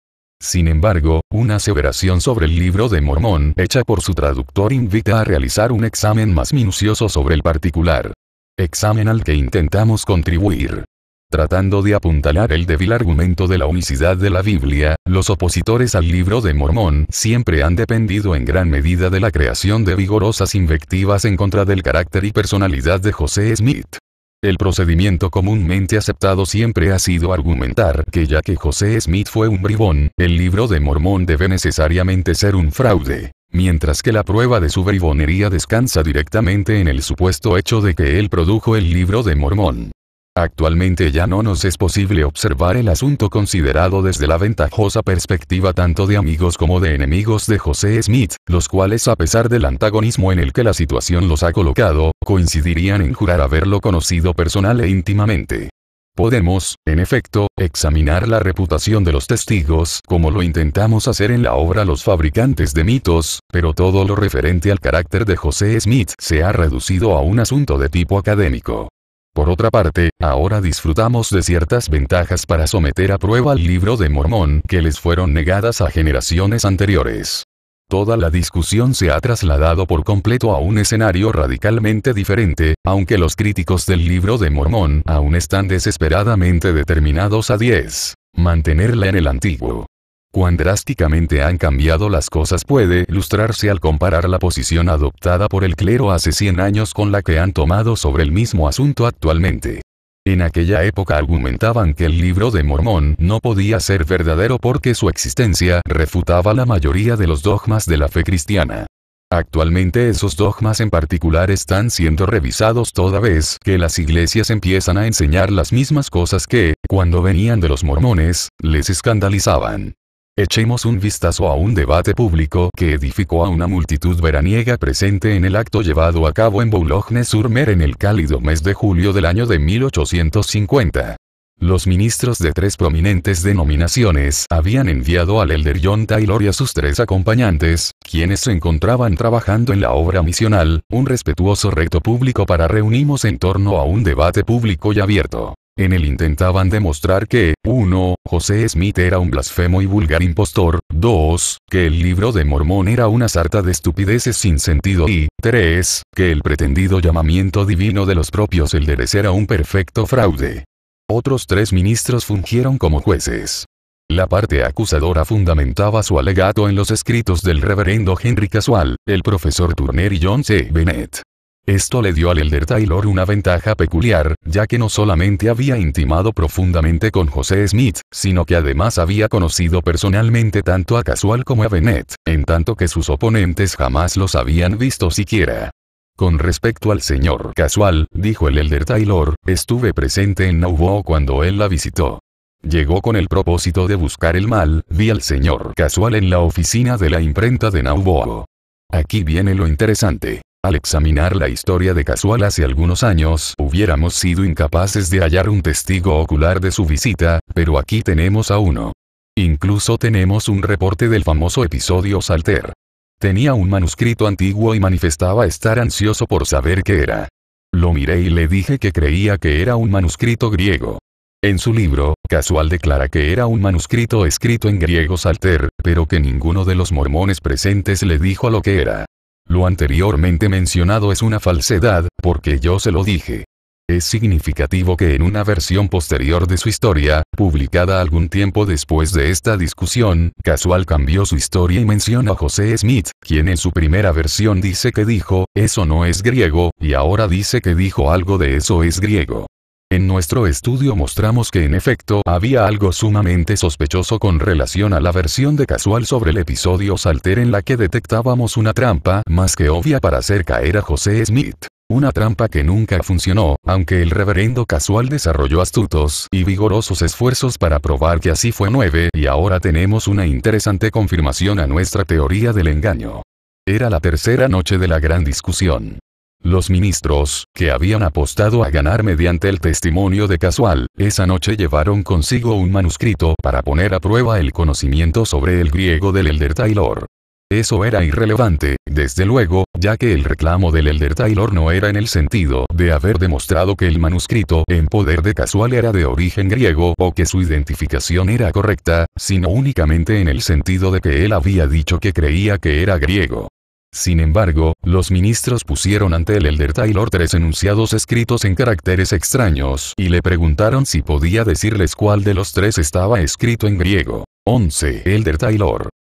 Sin embargo, una aseveración sobre el libro de Mormón hecha por su traductor invita a realizar un examen más minucioso sobre el particular. Examen al que intentamos contribuir. Tratando de apuntalar el débil argumento de la unicidad de la Biblia, los opositores al libro de Mormón siempre han dependido en gran medida de la creación de vigorosas invectivas en contra del carácter y personalidad de José Smith. El procedimiento comúnmente aceptado siempre ha sido argumentar que ya que José Smith fue un bribón, el libro de Mormón debe necesariamente ser un fraude. Mientras que la prueba de su bribonería descansa directamente en el supuesto hecho de que él produjo el libro de Mormón. Actualmente ya no nos es posible observar el asunto considerado desde la ventajosa perspectiva tanto de amigos como de enemigos de José Smith, los cuales a pesar del antagonismo en el que la situación los ha colocado, coincidirían en jurar haberlo conocido personal e íntimamente. Podemos, en efecto, examinar la reputación de los testigos como lo intentamos hacer en la obra Los fabricantes de mitos, pero todo lo referente al carácter de José Smith se ha reducido a un asunto de tipo académico. Por otra parte, ahora disfrutamos de ciertas ventajas para someter a prueba al libro de Mormón que les fueron negadas a generaciones anteriores. Toda la discusión se ha trasladado por completo a un escenario radicalmente diferente, aunque los críticos del libro de Mormón aún están desesperadamente determinados a 10. Mantenerla en el antiguo Cuán drásticamente han cambiado las cosas puede ilustrarse al comparar la posición adoptada por el clero hace 100 años con la que han tomado sobre el mismo asunto actualmente. En aquella época argumentaban que el libro de Mormón no podía ser verdadero porque su existencia refutaba la mayoría de los dogmas de la fe cristiana. Actualmente esos dogmas en particular están siendo revisados toda vez que las iglesias empiezan a enseñar las mismas cosas que, cuando venían de los mormones, les escandalizaban. Echemos un vistazo a un debate público que edificó a una multitud veraniega presente en el acto llevado a cabo en Boulogne-sur-Mer en el cálido mes de julio del año de 1850. Los ministros de tres prominentes denominaciones habían enviado al elder John Taylor y a sus tres acompañantes, quienes se encontraban trabajando en la obra misional, un respetuoso reto público para reunimos en torno a un debate público y abierto. En él intentaban demostrar que, 1. José Smith era un blasfemo y vulgar impostor, 2. que el libro de Mormón era una sarta de estupideces sin sentido y, 3. que el pretendido llamamiento divino de los propios elderes era un perfecto fraude. Otros tres ministros fungieron como jueces. La parte acusadora fundamentaba su alegato en los escritos del reverendo Henry Casual, el profesor Turner y John C. Bennett. Esto le dio al Elder Taylor una ventaja peculiar, ya que no solamente había intimado profundamente con José Smith, sino que además había conocido personalmente tanto a Casual como a Bennett, en tanto que sus oponentes jamás los habían visto siquiera. Con respecto al señor Casual, dijo el Elder Taylor, estuve presente en Nauvoo cuando él la visitó. Llegó con el propósito de buscar el mal, vi al señor Casual en la oficina de la imprenta de Nauvoo. Aquí viene lo interesante. Al examinar la historia de Casual hace algunos años, hubiéramos sido incapaces de hallar un testigo ocular de su visita, pero aquí tenemos a uno. Incluso tenemos un reporte del famoso episodio Salter. Tenía un manuscrito antiguo y manifestaba estar ansioso por saber qué era. Lo miré y le dije que creía que era un manuscrito griego. En su libro, Casual declara que era un manuscrito escrito en griego Salter, pero que ninguno de los mormones presentes le dijo lo que era. Lo anteriormente mencionado es una falsedad, porque yo se lo dije. Es significativo que en una versión posterior de su historia, publicada algún tiempo después de esta discusión, Casual cambió su historia y menciona a José Smith, quien en su primera versión dice que dijo, eso no es griego, y ahora dice que dijo algo de eso es griego. En nuestro estudio mostramos que en efecto había algo sumamente sospechoso con relación a la versión de casual sobre el episodio Salter en la que detectábamos una trampa más que obvia para hacer caer a José Smith. Una trampa que nunca funcionó, aunque el reverendo casual desarrolló astutos y vigorosos esfuerzos para probar que así fue nueve y ahora tenemos una interesante confirmación a nuestra teoría del engaño. Era la tercera noche de la gran discusión. Los ministros, que habían apostado a ganar mediante el testimonio de Casual, esa noche llevaron consigo un manuscrito para poner a prueba el conocimiento sobre el griego del Elder Taylor. Eso era irrelevante, desde luego, ya que el reclamo del Elder Taylor no era en el sentido de haber demostrado que el manuscrito en poder de Casual era de origen griego o que su identificación era correcta, sino únicamente en el sentido de que él había dicho que creía que era griego. Sin embargo, los ministros pusieron ante el Elder Taylor tres enunciados escritos en caracteres extraños y le preguntaron si podía decirles cuál de los tres estaba escrito en griego. 11. Elder Taylor.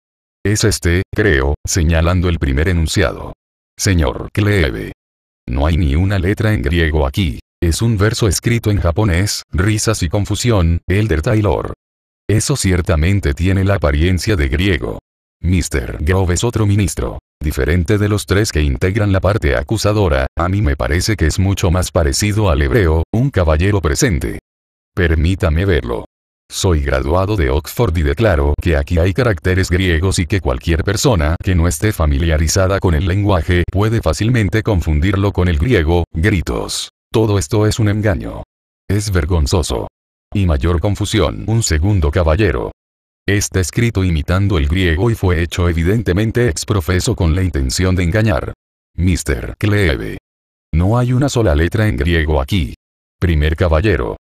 Es este, creo, señalando el primer enunciado. Señor Cleve. No hay ni una letra en griego aquí. Es un verso escrito en japonés, risas y confusión, Elder Taylor. Eso ciertamente tiene la apariencia de griego. Mr. Grove es otro ministro. Diferente de los tres que integran la parte acusadora, a mí me parece que es mucho más parecido al hebreo, un caballero presente. Permítame verlo. Soy graduado de Oxford y declaro que aquí hay caracteres griegos y que cualquier persona que no esté familiarizada con el lenguaje puede fácilmente confundirlo con el griego, gritos. Todo esto es un engaño. Es vergonzoso. Y mayor confusión, un segundo caballero. Está escrito imitando el griego y fue hecho evidentemente exprofeso con la intención de engañar. Mr. Cleve. No hay una sola letra en griego aquí. Primer caballero.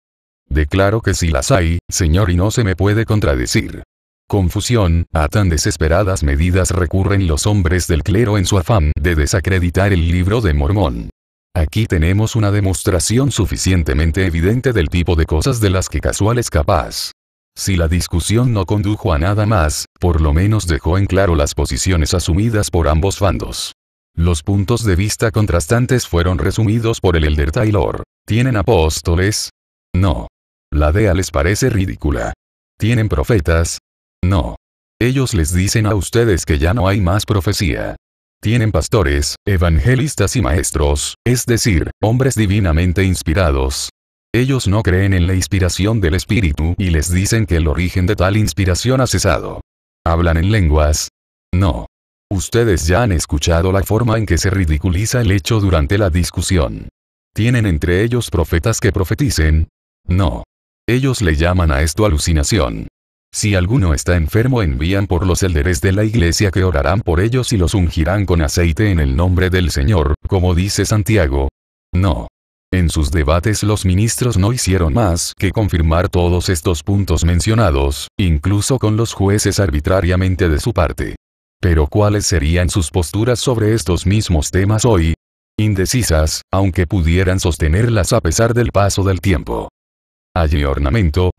Declaro que si las hay, señor y no se me puede contradecir. Confusión, a tan desesperadas medidas recurren los hombres del clero en su afán de desacreditar el libro de Mormón. Aquí tenemos una demostración suficientemente evidente del tipo de cosas de las que casual es capaz. Si la discusión no condujo a nada más, por lo menos dejó en claro las posiciones asumidas por ambos bandos. Los puntos de vista contrastantes fueron resumidos por el Elder Taylor. ¿Tienen apóstoles? No. La DEA les parece ridícula. ¿Tienen profetas? No. Ellos les dicen a ustedes que ya no hay más profecía. Tienen pastores, evangelistas y maestros, es decir, hombres divinamente inspirados, ellos no creen en la inspiración del espíritu y les dicen que el origen de tal inspiración ha cesado. ¿Hablan en lenguas? No. Ustedes ya han escuchado la forma en que se ridiculiza el hecho durante la discusión. ¿Tienen entre ellos profetas que profeticen? No. Ellos le llaman a esto alucinación. Si alguno está enfermo envían por los elderes de la iglesia que orarán por ellos y los ungirán con aceite en el nombre del Señor, como dice Santiago. No. En sus debates los ministros no hicieron más que confirmar todos estos puntos mencionados, incluso con los jueces arbitrariamente de su parte. Pero ¿cuáles serían sus posturas sobre estos mismos temas hoy? Indecisas, aunque pudieran sostenerlas a pesar del paso del tiempo. Allí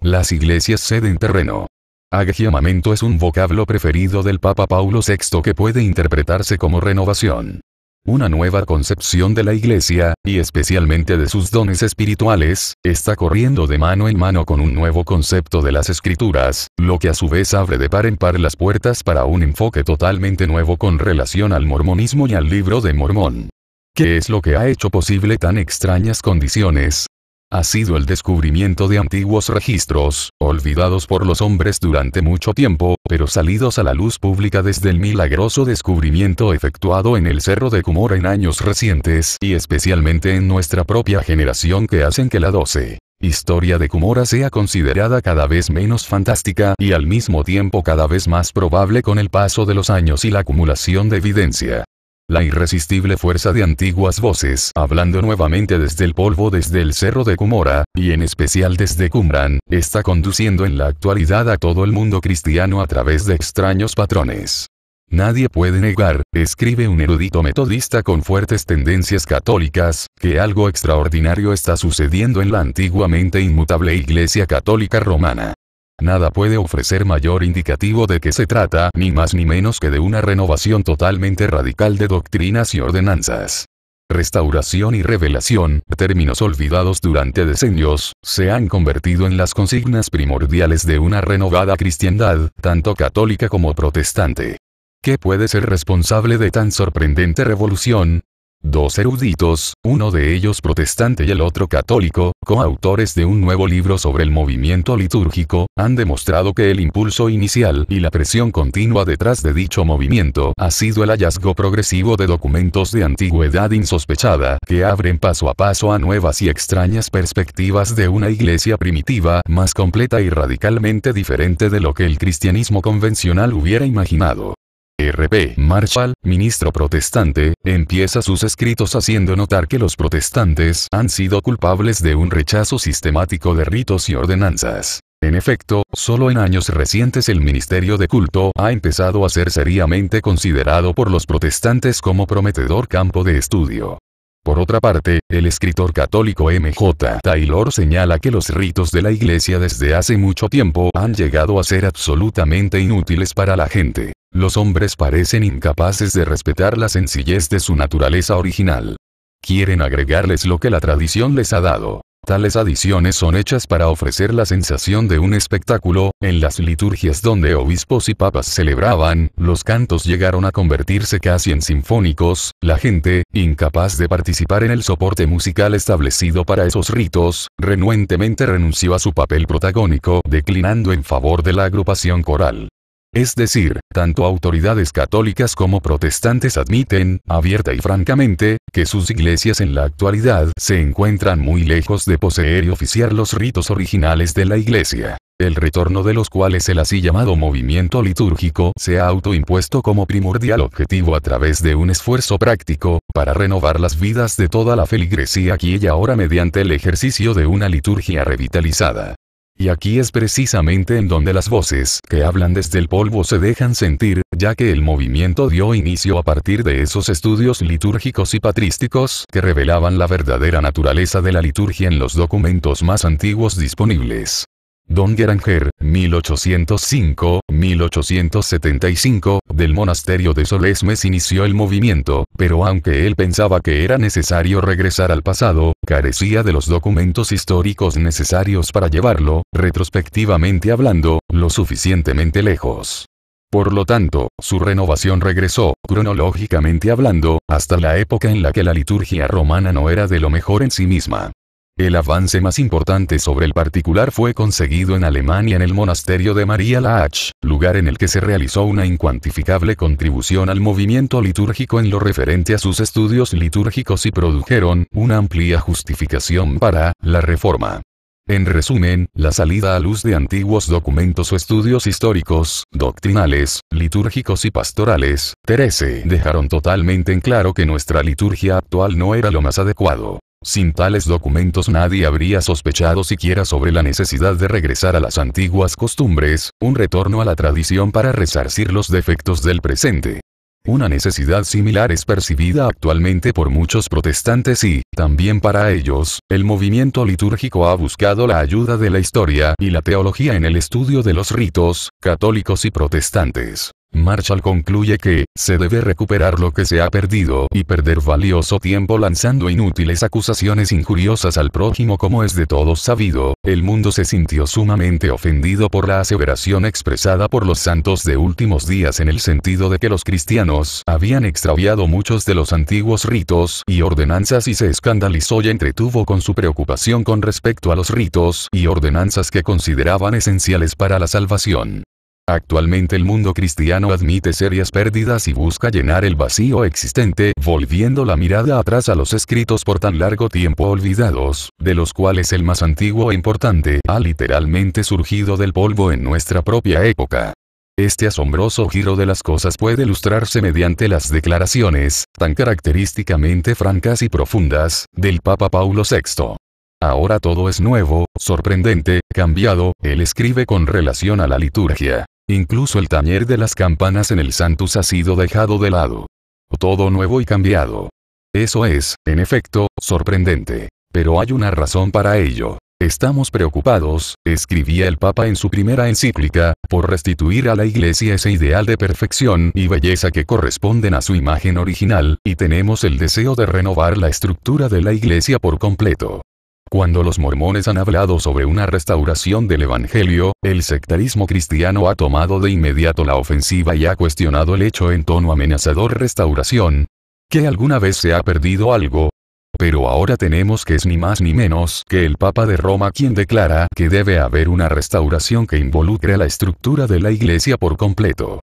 las iglesias ceden terreno. Agiamamento es un vocablo preferido del Papa Paulo VI que puede interpretarse como renovación. Una nueva concepción de la Iglesia, y especialmente de sus dones espirituales, está corriendo de mano en mano con un nuevo concepto de las Escrituras, lo que a su vez abre de par en par las puertas para un enfoque totalmente nuevo con relación al mormonismo y al libro de Mormón. ¿Qué es lo que ha hecho posible tan extrañas condiciones, ha sido el descubrimiento de antiguos registros, olvidados por los hombres durante mucho tiempo, pero salidos a la luz pública desde el milagroso descubrimiento efectuado en el Cerro de Cumora en años recientes y especialmente en nuestra propia generación que hacen que la 12 historia de Kumora sea considerada cada vez menos fantástica y al mismo tiempo cada vez más probable con el paso de los años y la acumulación de evidencia. La irresistible fuerza de antiguas voces hablando nuevamente desde el polvo desde el cerro de Cumora, y en especial desde Qumran, está conduciendo en la actualidad a todo el mundo cristiano a través de extraños patrones. Nadie puede negar, escribe un erudito metodista con fuertes tendencias católicas, que algo extraordinario está sucediendo en la antiguamente inmutable Iglesia Católica Romana. Nada puede ofrecer mayor indicativo de que se trata ni más ni menos que de una renovación totalmente radical de doctrinas y ordenanzas. Restauración y revelación, términos olvidados durante decenios, se han convertido en las consignas primordiales de una renovada cristiandad, tanto católica como protestante. ¿Qué puede ser responsable de tan sorprendente revolución? Dos eruditos, uno de ellos protestante y el otro católico, coautores de un nuevo libro sobre el movimiento litúrgico, han demostrado que el impulso inicial y la presión continua detrás de dicho movimiento ha sido el hallazgo progresivo de documentos de antigüedad insospechada que abren paso a paso a nuevas y extrañas perspectivas de una iglesia primitiva más completa y radicalmente diferente de lo que el cristianismo convencional hubiera imaginado. R.P. Marshall, ministro protestante, empieza sus escritos haciendo notar que los protestantes han sido culpables de un rechazo sistemático de ritos y ordenanzas. En efecto, solo en años recientes el ministerio de culto ha empezado a ser seriamente considerado por los protestantes como prometedor campo de estudio. Por otra parte, el escritor católico M.J. Taylor señala que los ritos de la iglesia desde hace mucho tiempo han llegado a ser absolutamente inútiles para la gente. Los hombres parecen incapaces de respetar la sencillez de su naturaleza original. Quieren agregarles lo que la tradición les ha dado. Tales adiciones son hechas para ofrecer la sensación de un espectáculo, en las liturgias donde obispos y papas celebraban, los cantos llegaron a convertirse casi en sinfónicos, la gente, incapaz de participar en el soporte musical establecido para esos ritos, renuentemente renunció a su papel protagónico, declinando en favor de la agrupación coral. Es decir, tanto autoridades católicas como protestantes admiten, abierta y francamente, que sus iglesias en la actualidad se encuentran muy lejos de poseer y oficiar los ritos originales de la iglesia el retorno de los cuales el así llamado movimiento litúrgico se ha autoimpuesto como primordial objetivo a través de un esfuerzo práctico, para renovar las vidas de toda la feligresía aquí y ahora mediante el ejercicio de una liturgia revitalizada. Y aquí es precisamente en donde las voces que hablan desde el polvo se dejan sentir, ya que el movimiento dio inicio a partir de esos estudios litúrgicos y patrísticos que revelaban la verdadera naturaleza de la liturgia en los documentos más antiguos disponibles. Don Geranger, 1805-1875, del monasterio de Solesmes inició el movimiento, pero aunque él pensaba que era necesario regresar al pasado, carecía de los documentos históricos necesarios para llevarlo, retrospectivamente hablando, lo suficientemente lejos. Por lo tanto, su renovación regresó, cronológicamente hablando, hasta la época en la que la liturgia romana no era de lo mejor en sí misma. El avance más importante sobre el particular fue conseguido en Alemania en el monasterio de María la H, lugar en el que se realizó una incuantificable contribución al movimiento litúrgico en lo referente a sus estudios litúrgicos y produjeron una amplia justificación para la reforma. En resumen, la salida a luz de antiguos documentos o estudios históricos, doctrinales, litúrgicos y pastorales, 13 dejaron totalmente en claro que nuestra liturgia actual no era lo más adecuado. Sin tales documentos nadie habría sospechado siquiera sobre la necesidad de regresar a las antiguas costumbres, un retorno a la tradición para resarcir los defectos del presente. Una necesidad similar es percibida actualmente por muchos protestantes y, también para ellos, el movimiento litúrgico ha buscado la ayuda de la historia y la teología en el estudio de los ritos, católicos y protestantes. Marshall concluye que, se debe recuperar lo que se ha perdido y perder valioso tiempo lanzando inútiles acusaciones injuriosas al prójimo como es de todos sabido, el mundo se sintió sumamente ofendido por la aseveración expresada por los santos de últimos días en el sentido de que los cristianos habían extraviado muchos de los antiguos ritos y ordenanzas y se escandalizó y entretuvo con su preocupación con respecto a los ritos y ordenanzas que consideraban esenciales para la salvación. Actualmente el mundo cristiano admite serias pérdidas y busca llenar el vacío existente, volviendo la mirada atrás a los escritos por tan largo tiempo olvidados, de los cuales el más antiguo e importante ha literalmente surgido del polvo en nuestra propia época. Este asombroso giro de las cosas puede ilustrarse mediante las declaraciones, tan característicamente francas y profundas, del Papa Paulo VI. Ahora todo es nuevo, sorprendente, cambiado, él escribe con relación a la liturgia. Incluso el tañer de las campanas en el Santus ha sido dejado de lado. Todo nuevo y cambiado. Eso es, en efecto, sorprendente. Pero hay una razón para ello. Estamos preocupados, escribía el Papa en su primera encíclica, por restituir a la Iglesia ese ideal de perfección y belleza que corresponden a su imagen original, y tenemos el deseo de renovar la estructura de la Iglesia por completo. Cuando los mormones han hablado sobre una restauración del Evangelio, el sectarismo cristiano ha tomado de inmediato la ofensiva y ha cuestionado el hecho en tono amenazador restauración. ¿Que alguna vez se ha perdido algo? Pero ahora tenemos que es ni más ni menos que el Papa de Roma quien declara que debe haber una restauración que involucre a la estructura de la Iglesia por completo.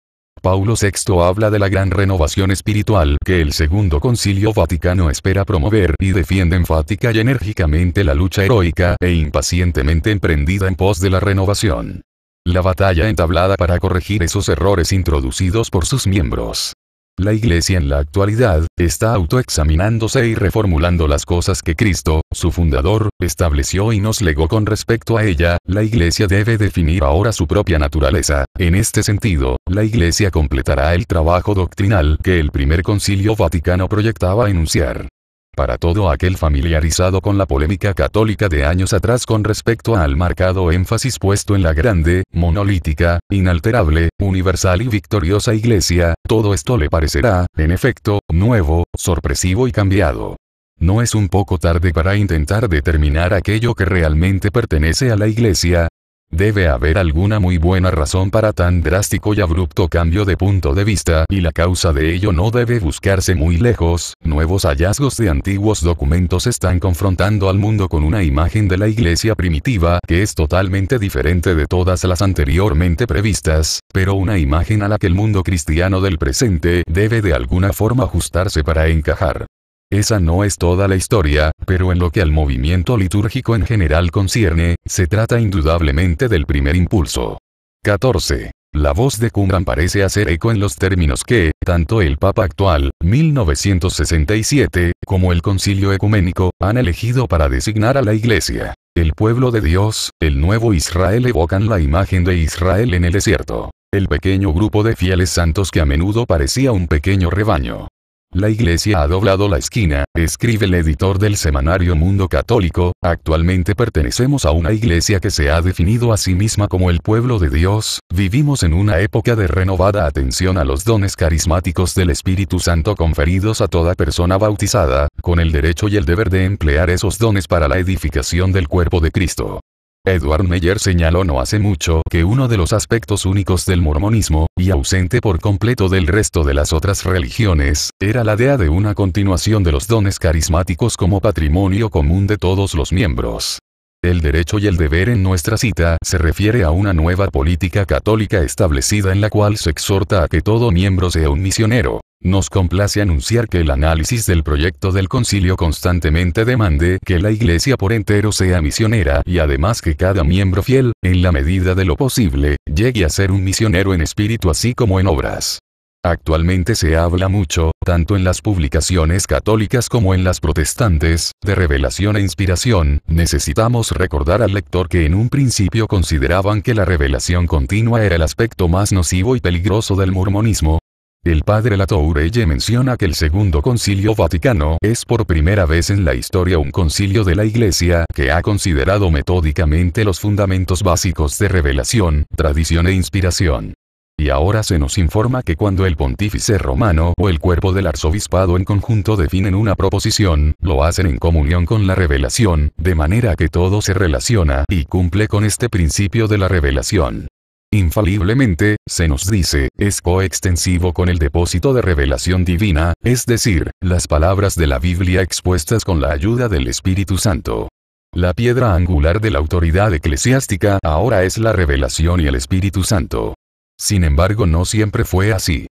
Paulo VI habla de la gran renovación espiritual que el Segundo Concilio Vaticano espera promover y defiende enfática y enérgicamente la lucha heroica e impacientemente emprendida en pos de la renovación. La batalla entablada para corregir esos errores introducidos por sus miembros. La Iglesia en la actualidad, está autoexaminándose y reformulando las cosas que Cristo, su fundador, estableció y nos legó con respecto a ella, la Iglesia debe definir ahora su propia naturaleza. En este sentido, la Iglesia completará el trabajo doctrinal que el primer concilio vaticano proyectaba enunciar. Para todo aquel familiarizado con la polémica católica de años atrás con respecto al marcado énfasis puesto en la grande, monolítica, inalterable, universal y victoriosa iglesia, todo esto le parecerá, en efecto, nuevo, sorpresivo y cambiado. No es un poco tarde para intentar determinar aquello que realmente pertenece a la iglesia, Debe haber alguna muy buena razón para tan drástico y abrupto cambio de punto de vista y la causa de ello no debe buscarse muy lejos, nuevos hallazgos de antiguos documentos están confrontando al mundo con una imagen de la iglesia primitiva que es totalmente diferente de todas las anteriormente previstas, pero una imagen a la que el mundo cristiano del presente debe de alguna forma ajustarse para encajar. Esa no es toda la historia, pero en lo que al movimiento litúrgico en general concierne, se trata indudablemente del primer impulso. 14. La voz de Qumran parece hacer eco en los términos que, tanto el Papa actual, 1967, como el Concilio Ecuménico, han elegido para designar a la Iglesia. El pueblo de Dios, el nuevo Israel evocan la imagen de Israel en el desierto. El pequeño grupo de fieles santos que a menudo parecía un pequeño rebaño. La iglesia ha doblado la esquina, escribe el editor del semanario Mundo Católico, actualmente pertenecemos a una iglesia que se ha definido a sí misma como el pueblo de Dios, vivimos en una época de renovada atención a los dones carismáticos del Espíritu Santo conferidos a toda persona bautizada, con el derecho y el deber de emplear esos dones para la edificación del cuerpo de Cristo. Edward Meyer señaló no hace mucho que uno de los aspectos únicos del mormonismo, y ausente por completo del resto de las otras religiones, era la idea de una continuación de los dones carismáticos como patrimonio común de todos los miembros. El derecho y el deber en nuestra cita se refiere a una nueva política católica establecida en la cual se exhorta a que todo miembro sea un misionero. Nos complace anunciar que el análisis del proyecto del concilio constantemente demande que la iglesia por entero sea misionera y además que cada miembro fiel, en la medida de lo posible, llegue a ser un misionero en espíritu así como en obras. Actualmente se habla mucho, tanto en las publicaciones católicas como en las protestantes, de revelación e inspiración. Necesitamos recordar al lector que en un principio consideraban que la revelación continua era el aspecto más nocivo y peligroso del mormonismo, el padre Latourelle menciona que el Segundo Concilio Vaticano es por primera vez en la historia un concilio de la Iglesia que ha considerado metódicamente los fundamentos básicos de revelación, tradición e inspiración. Y ahora se nos informa que cuando el pontífice romano o el cuerpo del arzobispado en conjunto definen una proposición, lo hacen en comunión con la revelación, de manera que todo se relaciona y cumple con este principio de la revelación infaliblemente, se nos dice, es coextensivo con el depósito de revelación divina, es decir, las palabras de la Biblia expuestas con la ayuda del Espíritu Santo. La piedra angular de la autoridad eclesiástica ahora es la revelación y el Espíritu Santo. Sin embargo, no siempre fue así.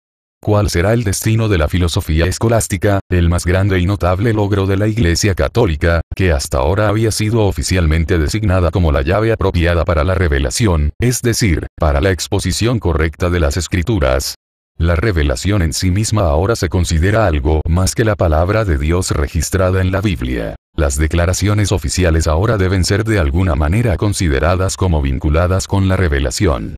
¿Cuál será el destino de la filosofía escolástica, el más grande y notable logro de la Iglesia Católica, que hasta ahora había sido oficialmente designada como la llave apropiada para la revelación, es decir, para la exposición correcta de las escrituras? La revelación en sí misma ahora se considera algo más que la palabra de Dios registrada en la Biblia. Las declaraciones oficiales ahora deben ser de alguna manera consideradas como vinculadas con la revelación.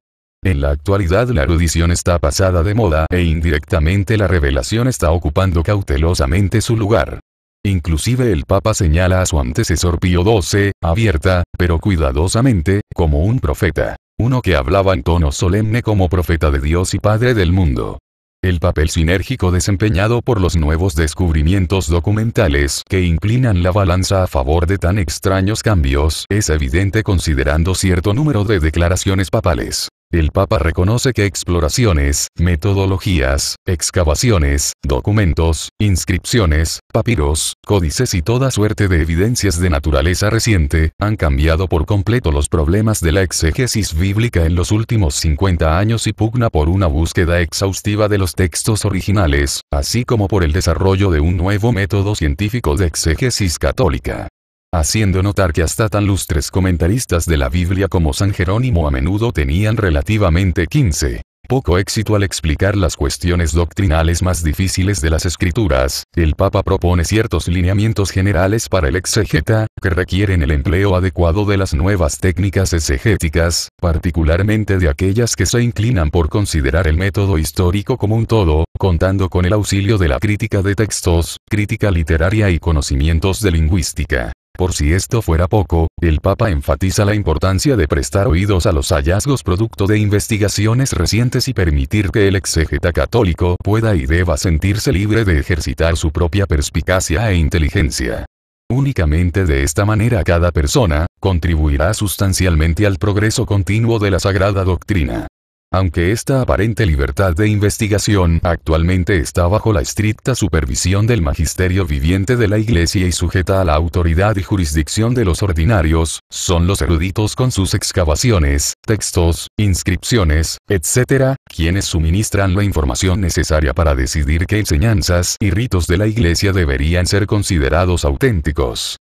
En la actualidad la erudición está pasada de moda e indirectamente la revelación está ocupando cautelosamente su lugar. Inclusive el Papa señala a su antecesor Pío XII, abierta, pero cuidadosamente, como un profeta. Uno que hablaba en tono solemne como profeta de Dios y Padre del mundo. El papel sinérgico desempeñado por los nuevos descubrimientos documentales que inclinan la balanza a favor de tan extraños cambios es evidente considerando cierto número de declaraciones papales. El Papa reconoce que exploraciones, metodologías, excavaciones, documentos, inscripciones, papiros, códices y toda suerte de evidencias de naturaleza reciente, han cambiado por completo los problemas de la exégesis bíblica en los últimos 50 años y pugna por una búsqueda exhaustiva de los textos originales, así como por el desarrollo de un nuevo método científico de exégesis católica haciendo notar que hasta tan lustres comentaristas de la Biblia como San Jerónimo a menudo tenían relativamente 15. Poco éxito al explicar las cuestiones doctrinales más difíciles de las escrituras, el Papa propone ciertos lineamientos generales para el exegeta, que requieren el empleo adecuado de las nuevas técnicas exegéticas, particularmente de aquellas que se inclinan por considerar el método histórico como un todo, contando con el auxilio de la crítica de textos, crítica literaria y conocimientos de lingüística. Por si esto fuera poco, el Papa enfatiza la importancia de prestar oídos a los hallazgos producto de investigaciones recientes y permitir que el exégeta católico pueda y deba sentirse libre de ejercitar su propia perspicacia e inteligencia. Únicamente de esta manera cada persona, contribuirá sustancialmente al progreso continuo de la sagrada doctrina. Aunque esta aparente libertad de investigación actualmente está bajo la estricta supervisión del magisterio viviente de la Iglesia y sujeta a la autoridad y jurisdicción de los ordinarios, son los eruditos con sus excavaciones, textos, inscripciones, etc., quienes suministran la información necesaria para decidir qué enseñanzas y ritos de la Iglesia deberían ser considerados auténticos.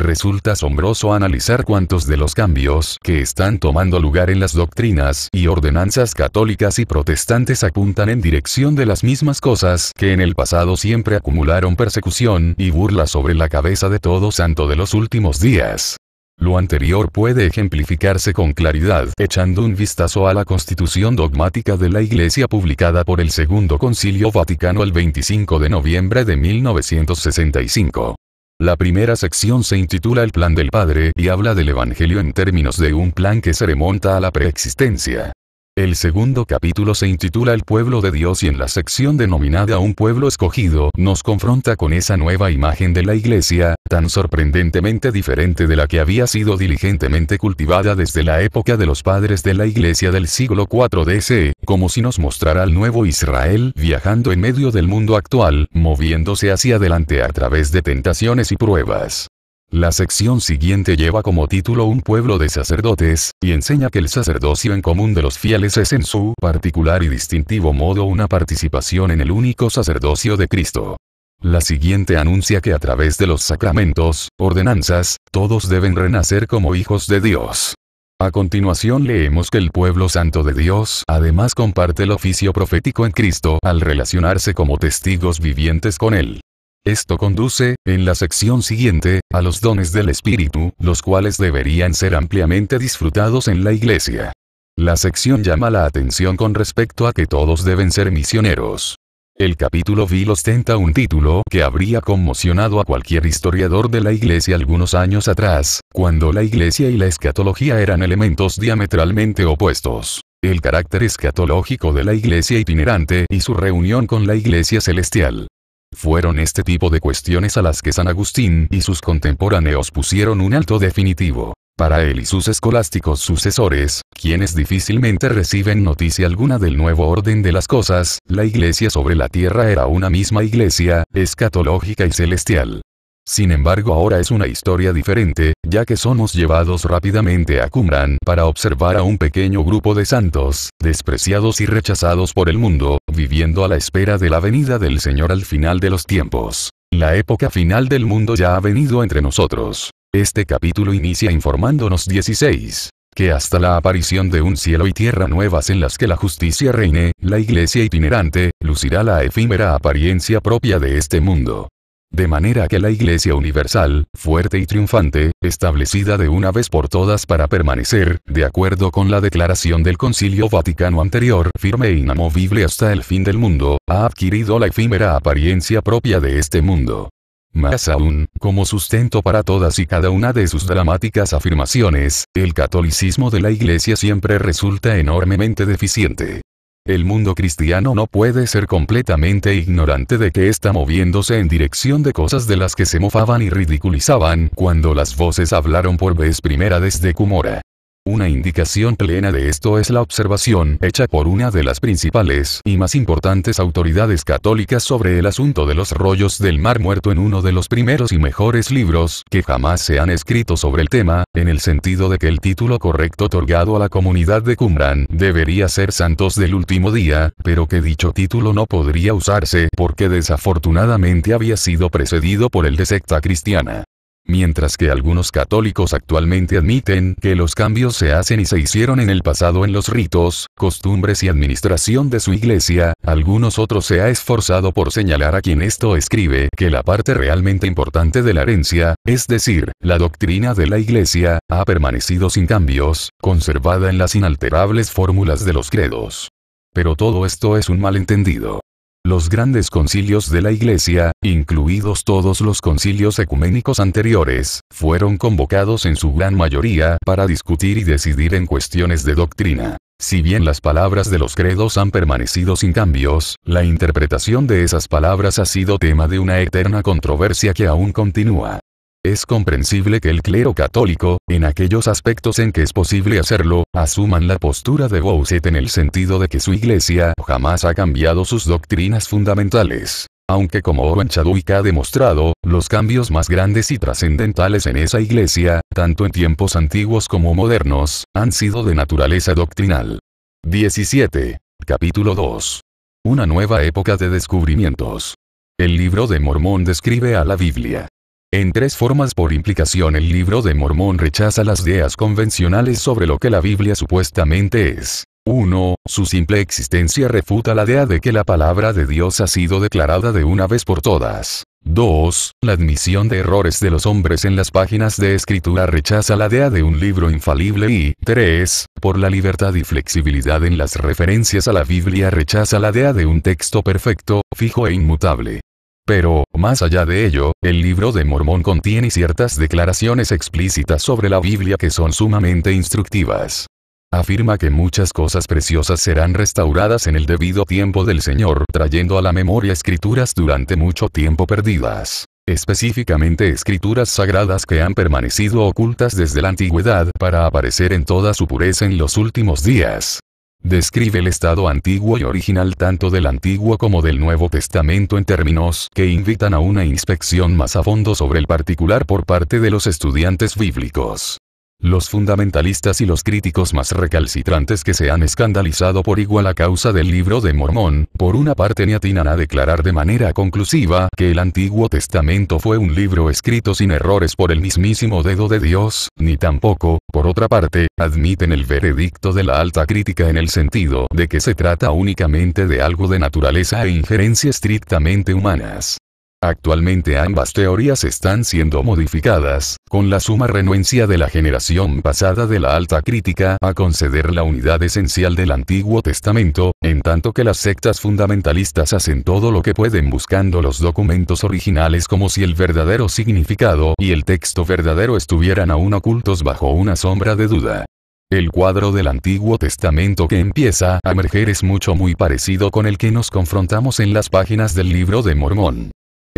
Resulta asombroso analizar cuántos de los cambios que están tomando lugar en las doctrinas y ordenanzas católicas y protestantes apuntan en dirección de las mismas cosas que en el pasado siempre acumularon persecución y burla sobre la cabeza de todo santo de los últimos días. Lo anterior puede ejemplificarse con claridad echando un vistazo a la constitución dogmática de la Iglesia publicada por el Segundo Concilio Vaticano el 25 de noviembre de 1965. La primera sección se intitula El plan del Padre y habla del Evangelio en términos de un plan que se remonta a la preexistencia. El segundo capítulo se intitula El pueblo de Dios y en la sección denominada Un pueblo escogido nos confronta con esa nueva imagen de la iglesia, tan sorprendentemente diferente de la que había sido diligentemente cultivada desde la época de los padres de la iglesia del siglo IV DC, como si nos mostrara al nuevo Israel viajando en medio del mundo actual, moviéndose hacia adelante a través de tentaciones y pruebas. La sección siguiente lleva como título Un pueblo de sacerdotes, y enseña que el sacerdocio en común de los fieles es en su particular y distintivo modo una participación en el único sacerdocio de Cristo. La siguiente anuncia que a través de los sacramentos, ordenanzas, todos deben renacer como hijos de Dios. A continuación leemos que el pueblo santo de Dios además comparte el oficio profético en Cristo al relacionarse como testigos vivientes con Él. Esto conduce, en la sección siguiente, a los dones del Espíritu, los cuales deberían ser ampliamente disfrutados en la Iglesia. La sección llama la atención con respecto a que todos deben ser misioneros. El capítulo vil ostenta un título que habría conmocionado a cualquier historiador de la Iglesia algunos años atrás, cuando la Iglesia y la escatología eran elementos diametralmente opuestos. El carácter escatológico de la Iglesia itinerante y su reunión con la Iglesia celestial. Fueron este tipo de cuestiones a las que San Agustín y sus contemporáneos pusieron un alto definitivo. Para él y sus escolásticos sucesores, quienes difícilmente reciben noticia alguna del nuevo orden de las cosas, la iglesia sobre la tierra era una misma iglesia, escatológica y celestial. Sin embargo ahora es una historia diferente, ya que somos llevados rápidamente a Qumran para observar a un pequeño grupo de santos, despreciados y rechazados por el mundo, viviendo a la espera de la venida del Señor al final de los tiempos. La época final del mundo ya ha venido entre nosotros. Este capítulo inicia informándonos 16 que hasta la aparición de un cielo y tierra nuevas en las que la justicia reine, la iglesia itinerante, lucirá la efímera apariencia propia de este mundo. De manera que la Iglesia Universal, fuerte y triunfante, establecida de una vez por todas para permanecer, de acuerdo con la declaración del Concilio Vaticano anterior, firme e inamovible hasta el fin del mundo, ha adquirido la efímera apariencia propia de este mundo. Más aún, como sustento para todas y cada una de sus dramáticas afirmaciones, el catolicismo de la Iglesia siempre resulta enormemente deficiente. El mundo cristiano no puede ser completamente ignorante de que está moviéndose en dirección de cosas de las que se mofaban y ridiculizaban cuando las voces hablaron por vez primera desde Kumora. Una indicación plena de esto es la observación hecha por una de las principales y más importantes autoridades católicas sobre el asunto de los rollos del mar muerto en uno de los primeros y mejores libros que jamás se han escrito sobre el tema, en el sentido de que el título correcto otorgado a la comunidad de Qumran debería ser Santos del Último Día, pero que dicho título no podría usarse porque desafortunadamente había sido precedido por el de secta cristiana. Mientras que algunos católicos actualmente admiten que los cambios se hacen y se hicieron en el pasado en los ritos, costumbres y administración de su iglesia, algunos otros se ha esforzado por señalar a quien esto escribe que la parte realmente importante de la herencia, es decir, la doctrina de la iglesia, ha permanecido sin cambios, conservada en las inalterables fórmulas de los credos. Pero todo esto es un malentendido. Los grandes concilios de la Iglesia, incluidos todos los concilios ecuménicos anteriores, fueron convocados en su gran mayoría para discutir y decidir en cuestiones de doctrina. Si bien las palabras de los credos han permanecido sin cambios, la interpretación de esas palabras ha sido tema de una eterna controversia que aún continúa. Es comprensible que el clero católico, en aquellos aspectos en que es posible hacerlo, asuman la postura de Bowset en el sentido de que su iglesia jamás ha cambiado sus doctrinas fundamentales. Aunque como Owen Chadwick ha demostrado, los cambios más grandes y trascendentales en esa iglesia, tanto en tiempos antiguos como modernos, han sido de naturaleza doctrinal. 17. Capítulo 2. Una nueva época de descubrimientos. El libro de Mormón describe a la Biblia en tres formas por implicación el libro de Mormón rechaza las ideas convencionales sobre lo que la Biblia supuestamente es. 1. Su simple existencia refuta la idea de que la palabra de Dios ha sido declarada de una vez por todas. 2. La admisión de errores de los hombres en las páginas de escritura rechaza la idea de un libro infalible y 3. Por la libertad y flexibilidad en las referencias a la Biblia rechaza la idea de un texto perfecto, fijo e inmutable. Pero, más allá de ello, el libro de Mormón contiene ciertas declaraciones explícitas sobre la Biblia que son sumamente instructivas. Afirma que muchas cosas preciosas serán restauradas en el debido tiempo del Señor, trayendo a la memoria escrituras durante mucho tiempo perdidas. Específicamente escrituras sagradas que han permanecido ocultas desde la antigüedad para aparecer en toda su pureza en los últimos días. Describe el estado antiguo y original tanto del Antiguo como del Nuevo Testamento en términos que invitan a una inspección más a fondo sobre el particular por parte de los estudiantes bíblicos. Los fundamentalistas y los críticos más recalcitrantes que se han escandalizado por igual a causa del libro de Mormón, por una parte ni atinan a declarar de manera conclusiva que el Antiguo Testamento fue un libro escrito sin errores por el mismísimo dedo de Dios, ni tampoco, por otra parte, admiten el veredicto de la alta crítica en el sentido de que se trata únicamente de algo de naturaleza e injerencia estrictamente humanas. Actualmente ambas teorías están siendo modificadas, con la suma renuencia de la generación pasada de la alta crítica a conceder la unidad esencial del Antiguo Testamento, en tanto que las sectas fundamentalistas hacen todo lo que pueden buscando los documentos originales como si el verdadero significado y el texto verdadero estuvieran aún ocultos bajo una sombra de duda. El cuadro del Antiguo Testamento que empieza a emerger es mucho muy parecido con el que nos confrontamos en las páginas del Libro de Mormón.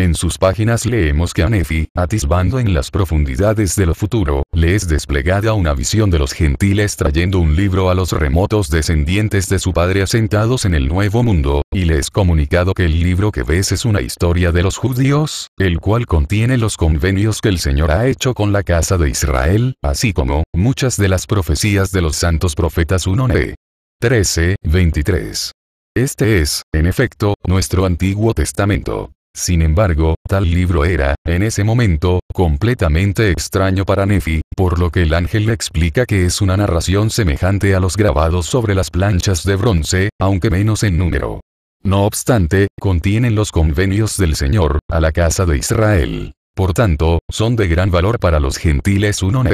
En sus páginas leemos que a Nefi, atisbando en las profundidades de lo futuro, le es desplegada una visión de los gentiles trayendo un libro a los remotos descendientes de su padre asentados en el nuevo mundo, y le es comunicado que el libro que ves es una historia de los judíos, el cual contiene los convenios que el Señor ha hecho con la casa de Israel, así como, muchas de las profecías de los santos profetas 1 13, 23. Este es, en efecto, nuestro Antiguo Testamento. Sin embargo, tal libro era, en ese momento, completamente extraño para Nefi, por lo que el ángel le explica que es una narración semejante a los grabados sobre las planchas de bronce, aunque menos en número. No obstante, contienen los convenios del Señor, a la casa de Israel. Por tanto, son de gran valor para los gentiles 1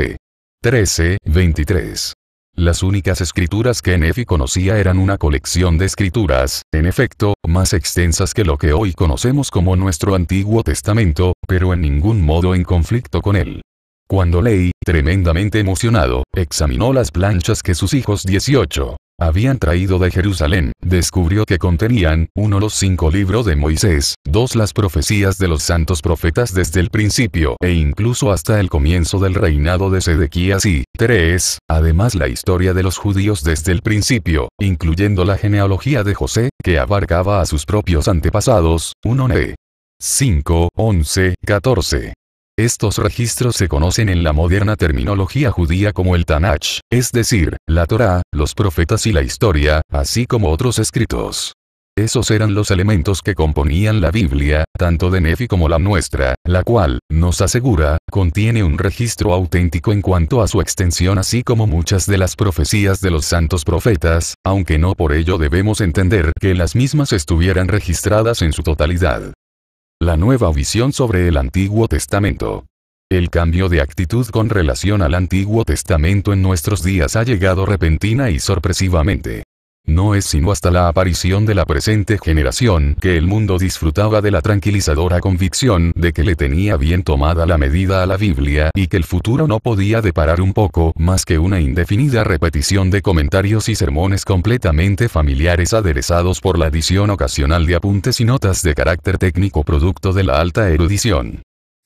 13, 23. Las únicas escrituras que Nefi conocía eran una colección de escrituras, en efecto, más extensas que lo que hoy conocemos como nuestro Antiguo Testamento, pero en ningún modo en conflicto con él. Cuando Ley, tremendamente emocionado, examinó las planchas que sus hijos 18, habían traído de Jerusalén, descubrió que contenían, uno los cinco libros de Moisés, dos las profecías de los santos profetas desde el principio e incluso hasta el comienzo del reinado de Sedequías y, tres, además la historia de los judíos desde el principio, incluyendo la genealogía de José, que abarcaba a sus propios antepasados, Uno ne. 5, 11, 14. Estos registros se conocen en la moderna terminología judía como el Tanach, es decir, la Torá, los profetas y la historia, así como otros escritos. Esos eran los elementos que componían la Biblia, tanto de Nefi como la nuestra, la cual, nos asegura, contiene un registro auténtico en cuanto a su extensión así como muchas de las profecías de los santos profetas, aunque no por ello debemos entender que las mismas estuvieran registradas en su totalidad. La nueva visión sobre el Antiguo Testamento. El cambio de actitud con relación al Antiguo Testamento en nuestros días ha llegado repentina y sorpresivamente. No es sino hasta la aparición de la presente generación que el mundo disfrutaba de la tranquilizadora convicción de que le tenía bien tomada la medida a la Biblia y que el futuro no podía deparar un poco más que una indefinida repetición de comentarios y sermones completamente familiares aderezados por la adición ocasional de apuntes y notas de carácter técnico producto de la alta erudición.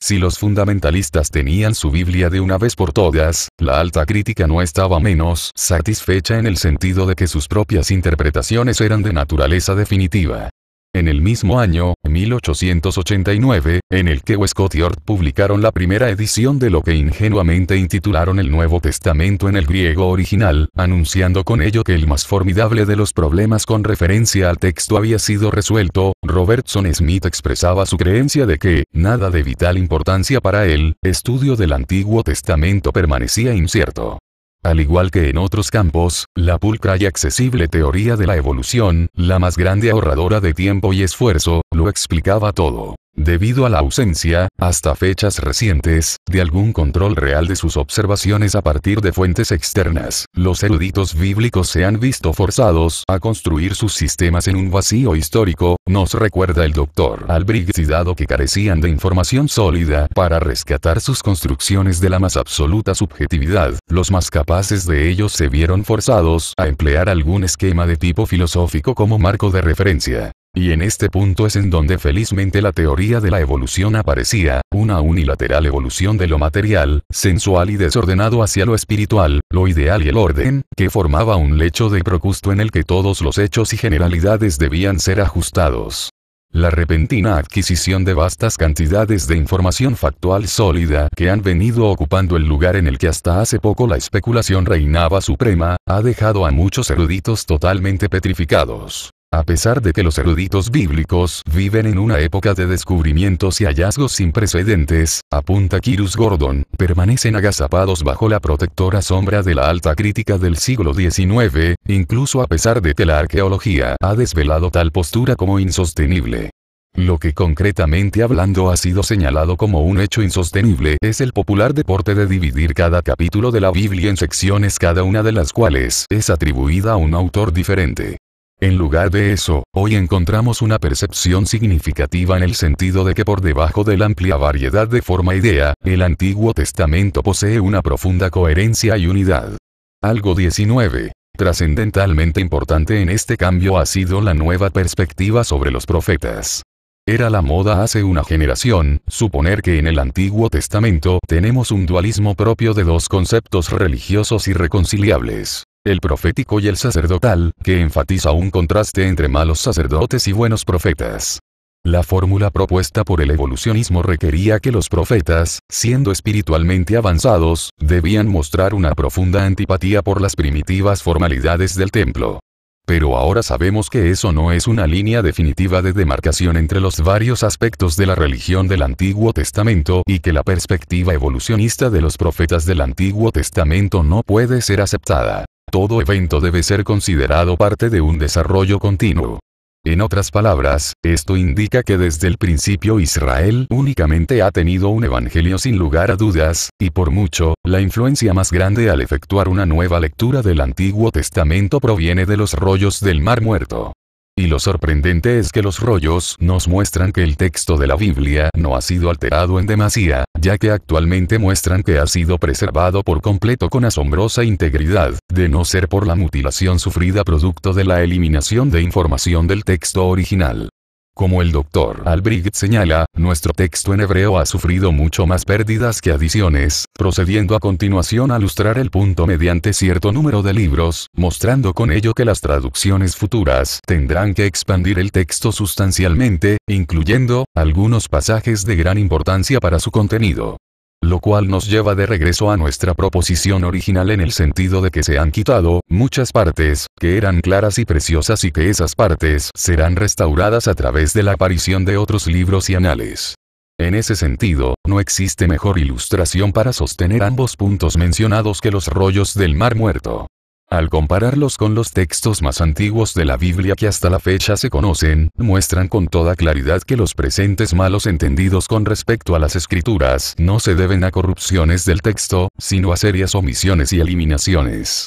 Si los fundamentalistas tenían su Biblia de una vez por todas, la alta crítica no estaba menos satisfecha en el sentido de que sus propias interpretaciones eran de naturaleza definitiva. En el mismo año, 1889, en el que Westcott y publicaron la primera edición de lo que ingenuamente intitularon el Nuevo Testamento en el griego original, anunciando con ello que el más formidable de los problemas con referencia al texto había sido resuelto, Robertson Smith expresaba su creencia de que, nada de vital importancia para él, estudio del Antiguo Testamento permanecía incierto. Al igual que en otros campos, la pulcra y accesible teoría de la evolución, la más grande ahorradora de tiempo y esfuerzo, lo explicaba todo. Debido a la ausencia, hasta fechas recientes, de algún control real de sus observaciones a partir de fuentes externas, los eruditos bíblicos se han visto forzados a construir sus sistemas en un vacío histórico, nos recuerda el doctor Albrecht y dado que carecían de información sólida para rescatar sus construcciones de la más absoluta subjetividad, los más capaces de ellos se vieron forzados a emplear algún esquema de tipo filosófico como marco de referencia. Y en este punto es en donde felizmente la teoría de la evolución aparecía, una unilateral evolución de lo material, sensual y desordenado hacia lo espiritual, lo ideal y el orden, que formaba un lecho de procusto en el que todos los hechos y generalidades debían ser ajustados. La repentina adquisición de vastas cantidades de información factual sólida que han venido ocupando el lugar en el que hasta hace poco la especulación reinaba suprema, ha dejado a muchos eruditos totalmente petrificados. A pesar de que los eruditos bíblicos viven en una época de descubrimientos y hallazgos sin precedentes, apunta Kirus Gordon, permanecen agazapados bajo la protectora sombra de la alta crítica del siglo XIX, incluso a pesar de que la arqueología ha desvelado tal postura como insostenible. Lo que concretamente hablando ha sido señalado como un hecho insostenible es el popular deporte de dividir cada capítulo de la Biblia en secciones cada una de las cuales es atribuida a un autor diferente. En lugar de eso, hoy encontramos una percepción significativa en el sentido de que por debajo de la amplia variedad de forma idea, el Antiguo Testamento posee una profunda coherencia y unidad. Algo 19. Trascendentalmente importante en este cambio ha sido la nueva perspectiva sobre los profetas. Era la moda hace una generación, suponer que en el Antiguo Testamento tenemos un dualismo propio de dos conceptos religiosos irreconciliables el profético y el sacerdotal, que enfatiza un contraste entre malos sacerdotes y buenos profetas. La fórmula propuesta por el evolucionismo requería que los profetas, siendo espiritualmente avanzados, debían mostrar una profunda antipatía por las primitivas formalidades del templo. Pero ahora sabemos que eso no es una línea definitiva de demarcación entre los varios aspectos de la religión del Antiguo Testamento y que la perspectiva evolucionista de los profetas del Antiguo Testamento no puede ser aceptada. Todo evento debe ser considerado parte de un desarrollo continuo. En otras palabras, esto indica que desde el principio Israel únicamente ha tenido un evangelio sin lugar a dudas, y por mucho, la influencia más grande al efectuar una nueva lectura del Antiguo Testamento proviene de los rollos del Mar Muerto. Y lo sorprendente es que los rollos nos muestran que el texto de la Biblia no ha sido alterado en demasía, ya que actualmente muestran que ha sido preservado por completo con asombrosa integridad, de no ser por la mutilación sufrida producto de la eliminación de información del texto original. Como el doctor Albright señala, nuestro texto en hebreo ha sufrido mucho más pérdidas que adiciones, procediendo a continuación a ilustrar el punto mediante cierto número de libros, mostrando con ello que las traducciones futuras tendrán que expandir el texto sustancialmente, incluyendo algunos pasajes de gran importancia para su contenido. Lo cual nos lleva de regreso a nuestra proposición original en el sentido de que se han quitado muchas partes, que eran claras y preciosas y que esas partes serán restauradas a través de la aparición de otros libros y anales. En ese sentido, no existe mejor ilustración para sostener ambos puntos mencionados que los rollos del mar muerto. Al compararlos con los textos más antiguos de la Biblia que hasta la fecha se conocen, muestran con toda claridad que los presentes malos entendidos con respecto a las escrituras no se deben a corrupciones del texto, sino a serias omisiones y eliminaciones.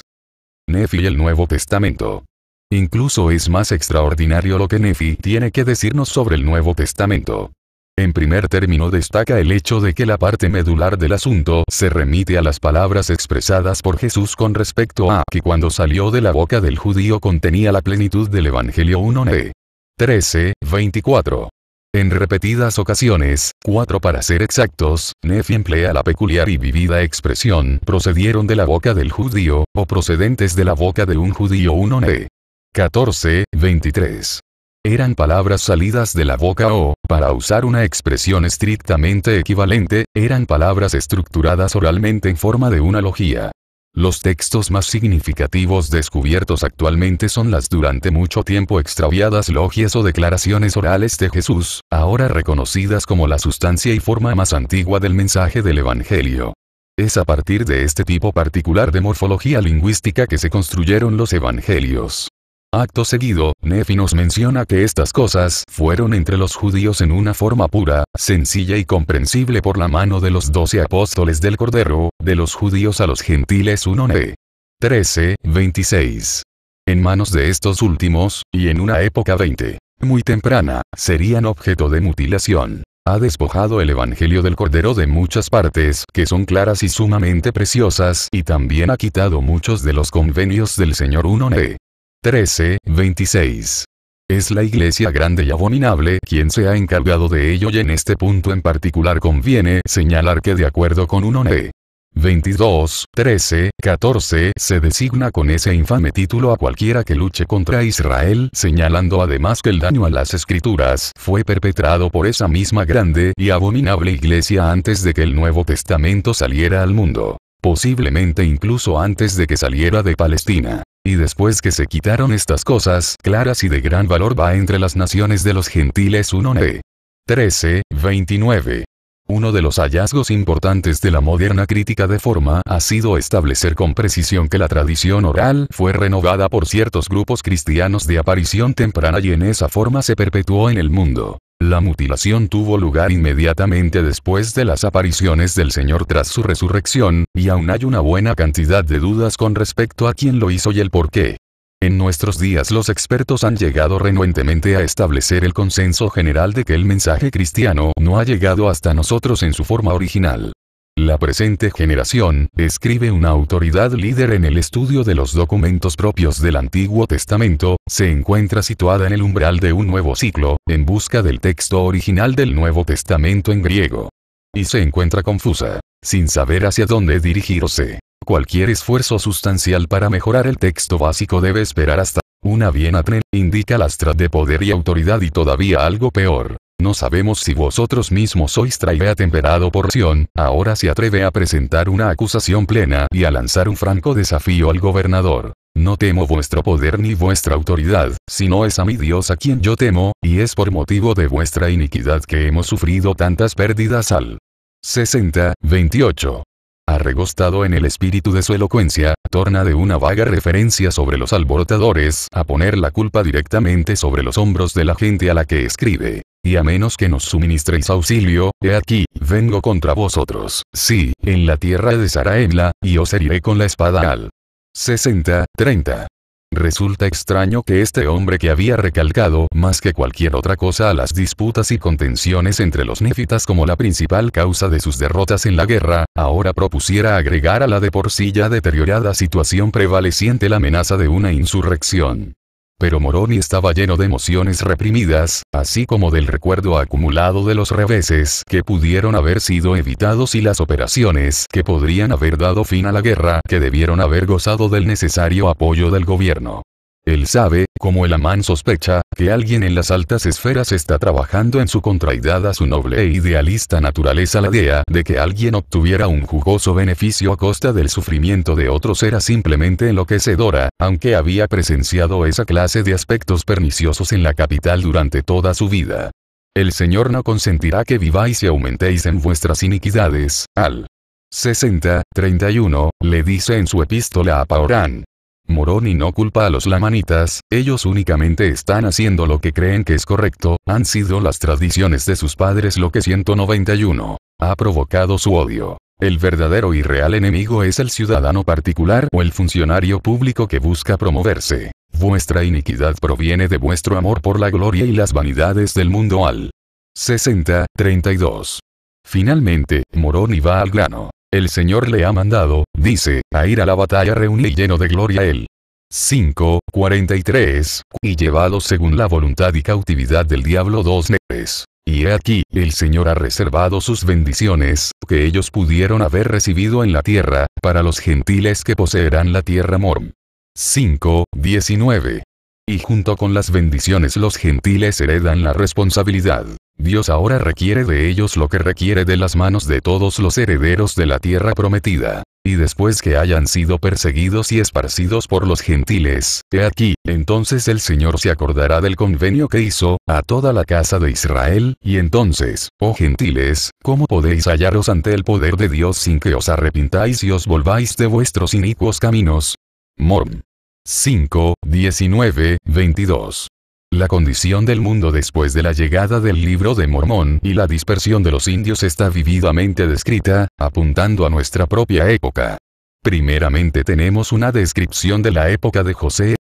Nefi y el Nuevo Testamento. Incluso es más extraordinario lo que Nefi tiene que decirnos sobre el Nuevo Testamento. En primer término destaca el hecho de que la parte medular del asunto se remite a las palabras expresadas por Jesús con respecto a que cuando salió de la boca del judío contenía la plenitud del Evangelio 1 Ne. 13, 24. En repetidas ocasiones, cuatro para ser exactos, Nefi emplea la peculiar y vivida expresión procedieron de la boca del judío, o procedentes de la boca de un judío 1 ne. 14, 23 eran palabras salidas de la boca o, para usar una expresión estrictamente equivalente, eran palabras estructuradas oralmente en forma de una logía. Los textos más significativos descubiertos actualmente son las durante mucho tiempo extraviadas logias o declaraciones orales de Jesús, ahora reconocidas como la sustancia y forma más antigua del mensaje del Evangelio. Es a partir de este tipo particular de morfología lingüística que se construyeron los evangelios. Acto seguido, Nefi nos menciona que estas cosas fueron entre los judíos en una forma pura, sencilla y comprensible por la mano de los doce apóstoles del Cordero, de los judíos a los gentiles 1 ne. 13, 26. En manos de estos últimos, y en una época 20. Muy temprana, serían objeto de mutilación. Ha despojado el Evangelio del Cordero de muchas partes que son claras y sumamente preciosas y también ha quitado muchos de los convenios del Señor 1 ne. 13, 26. Es la iglesia grande y abominable quien se ha encargado de ello y en este punto en particular conviene señalar que de acuerdo con uno de 22, 13, 14 se designa con ese infame título a cualquiera que luche contra Israel, señalando además que el daño a las escrituras fue perpetrado por esa misma grande y abominable iglesia antes de que el Nuevo Testamento saliera al mundo, posiblemente incluso antes de que saliera de Palestina. Y después que se quitaron estas cosas claras y de gran valor va entre las naciones de los gentiles 1 13, 29. Uno de los hallazgos importantes de la moderna crítica de forma ha sido establecer con precisión que la tradición oral fue renovada por ciertos grupos cristianos de aparición temprana y en esa forma se perpetuó en el mundo. La mutilación tuvo lugar inmediatamente después de las apariciones del Señor tras su resurrección, y aún hay una buena cantidad de dudas con respecto a quién lo hizo y el por qué. En nuestros días los expertos han llegado renuentemente a establecer el consenso general de que el mensaje cristiano no ha llegado hasta nosotros en su forma original. La presente generación, escribe una autoridad líder en el estudio de los documentos propios del Antiguo Testamento, se encuentra situada en el umbral de un nuevo ciclo, en busca del texto original del Nuevo Testamento en griego. Y se encuentra confusa, sin saber hacia dónde dirigirse. Cualquier esfuerzo sustancial para mejorar el texto básico debe esperar hasta una bien atren, indica lastra de poder y autoridad y todavía algo peor, no sabemos si vosotros mismos sois traidor temperado por Sion, ahora se atreve a presentar una acusación plena y a lanzar un franco desafío al gobernador. No temo vuestro poder ni vuestra autoridad, sino es a mi Dios a quien yo temo, y es por motivo de vuestra iniquidad que hemos sufrido tantas pérdidas al 60, 28 arregostado en el espíritu de su elocuencia, torna de una vaga referencia sobre los alborotadores a poner la culpa directamente sobre los hombros de la gente a la que escribe y a menos que nos suministréis auxilio, he aquí, vengo contra vosotros, sí, en la tierra de Saraemla, y os heriré con la espada al 60, 30. Resulta extraño que este hombre que había recalcado más que cualquier otra cosa a las disputas y contenciones entre los nefitas como la principal causa de sus derrotas en la guerra, ahora propusiera agregar a la de por sí ya deteriorada situación prevaleciente la amenaza de una insurrección. Pero Moroni estaba lleno de emociones reprimidas, así como del recuerdo acumulado de los reveses que pudieron haber sido evitados y las operaciones que podrían haber dado fin a la guerra que debieron haber gozado del necesario apoyo del gobierno. Él sabe, como el amán sospecha, que alguien en las altas esferas está trabajando en su contraidad a su noble e idealista naturaleza la idea de que alguien obtuviera un jugoso beneficio a costa del sufrimiento de otros era simplemente enloquecedora, aunque había presenciado esa clase de aspectos perniciosos en la capital durante toda su vida. El Señor no consentirá que viváis y aumentéis en vuestras iniquidades. Al 60, 31, le dice en su epístola a Paorán, Moroni no culpa a los lamanitas, ellos únicamente están haciendo lo que creen que es correcto, han sido las tradiciones de sus padres lo que 191 ha provocado su odio. El verdadero y real enemigo es el ciudadano particular o el funcionario público que busca promoverse. Vuestra iniquidad proviene de vuestro amor por la gloria y las vanidades del mundo al 60, 32. Finalmente, Moroni va al grano. El Señor le ha mandado, Dice, a ir a la batalla reuní lleno de gloria él. 5, 43, y llevado según la voluntad y cautividad del diablo dos neves. Y he aquí, el Señor ha reservado sus bendiciones, que ellos pudieron haber recibido en la tierra, para los gentiles que poseerán la tierra Morm. 5, 19. Y junto con las bendiciones los gentiles heredan la responsabilidad. Dios ahora requiere de ellos lo que requiere de las manos de todos los herederos de la tierra prometida y después que hayan sido perseguidos y esparcidos por los gentiles, he aquí, entonces el Señor se acordará del convenio que hizo, a toda la casa de Israel, y entonces, oh gentiles, ¿cómo podéis hallaros ante el poder de Dios sin que os arrepintáis y os volváis de vuestros inicuos caminos? Morm. 5, 19, 22. La condición del mundo después de la llegada del libro de Mormón y la dispersión de los indios está vividamente descrita, apuntando a nuestra propia época. Primeramente tenemos una descripción de la época de José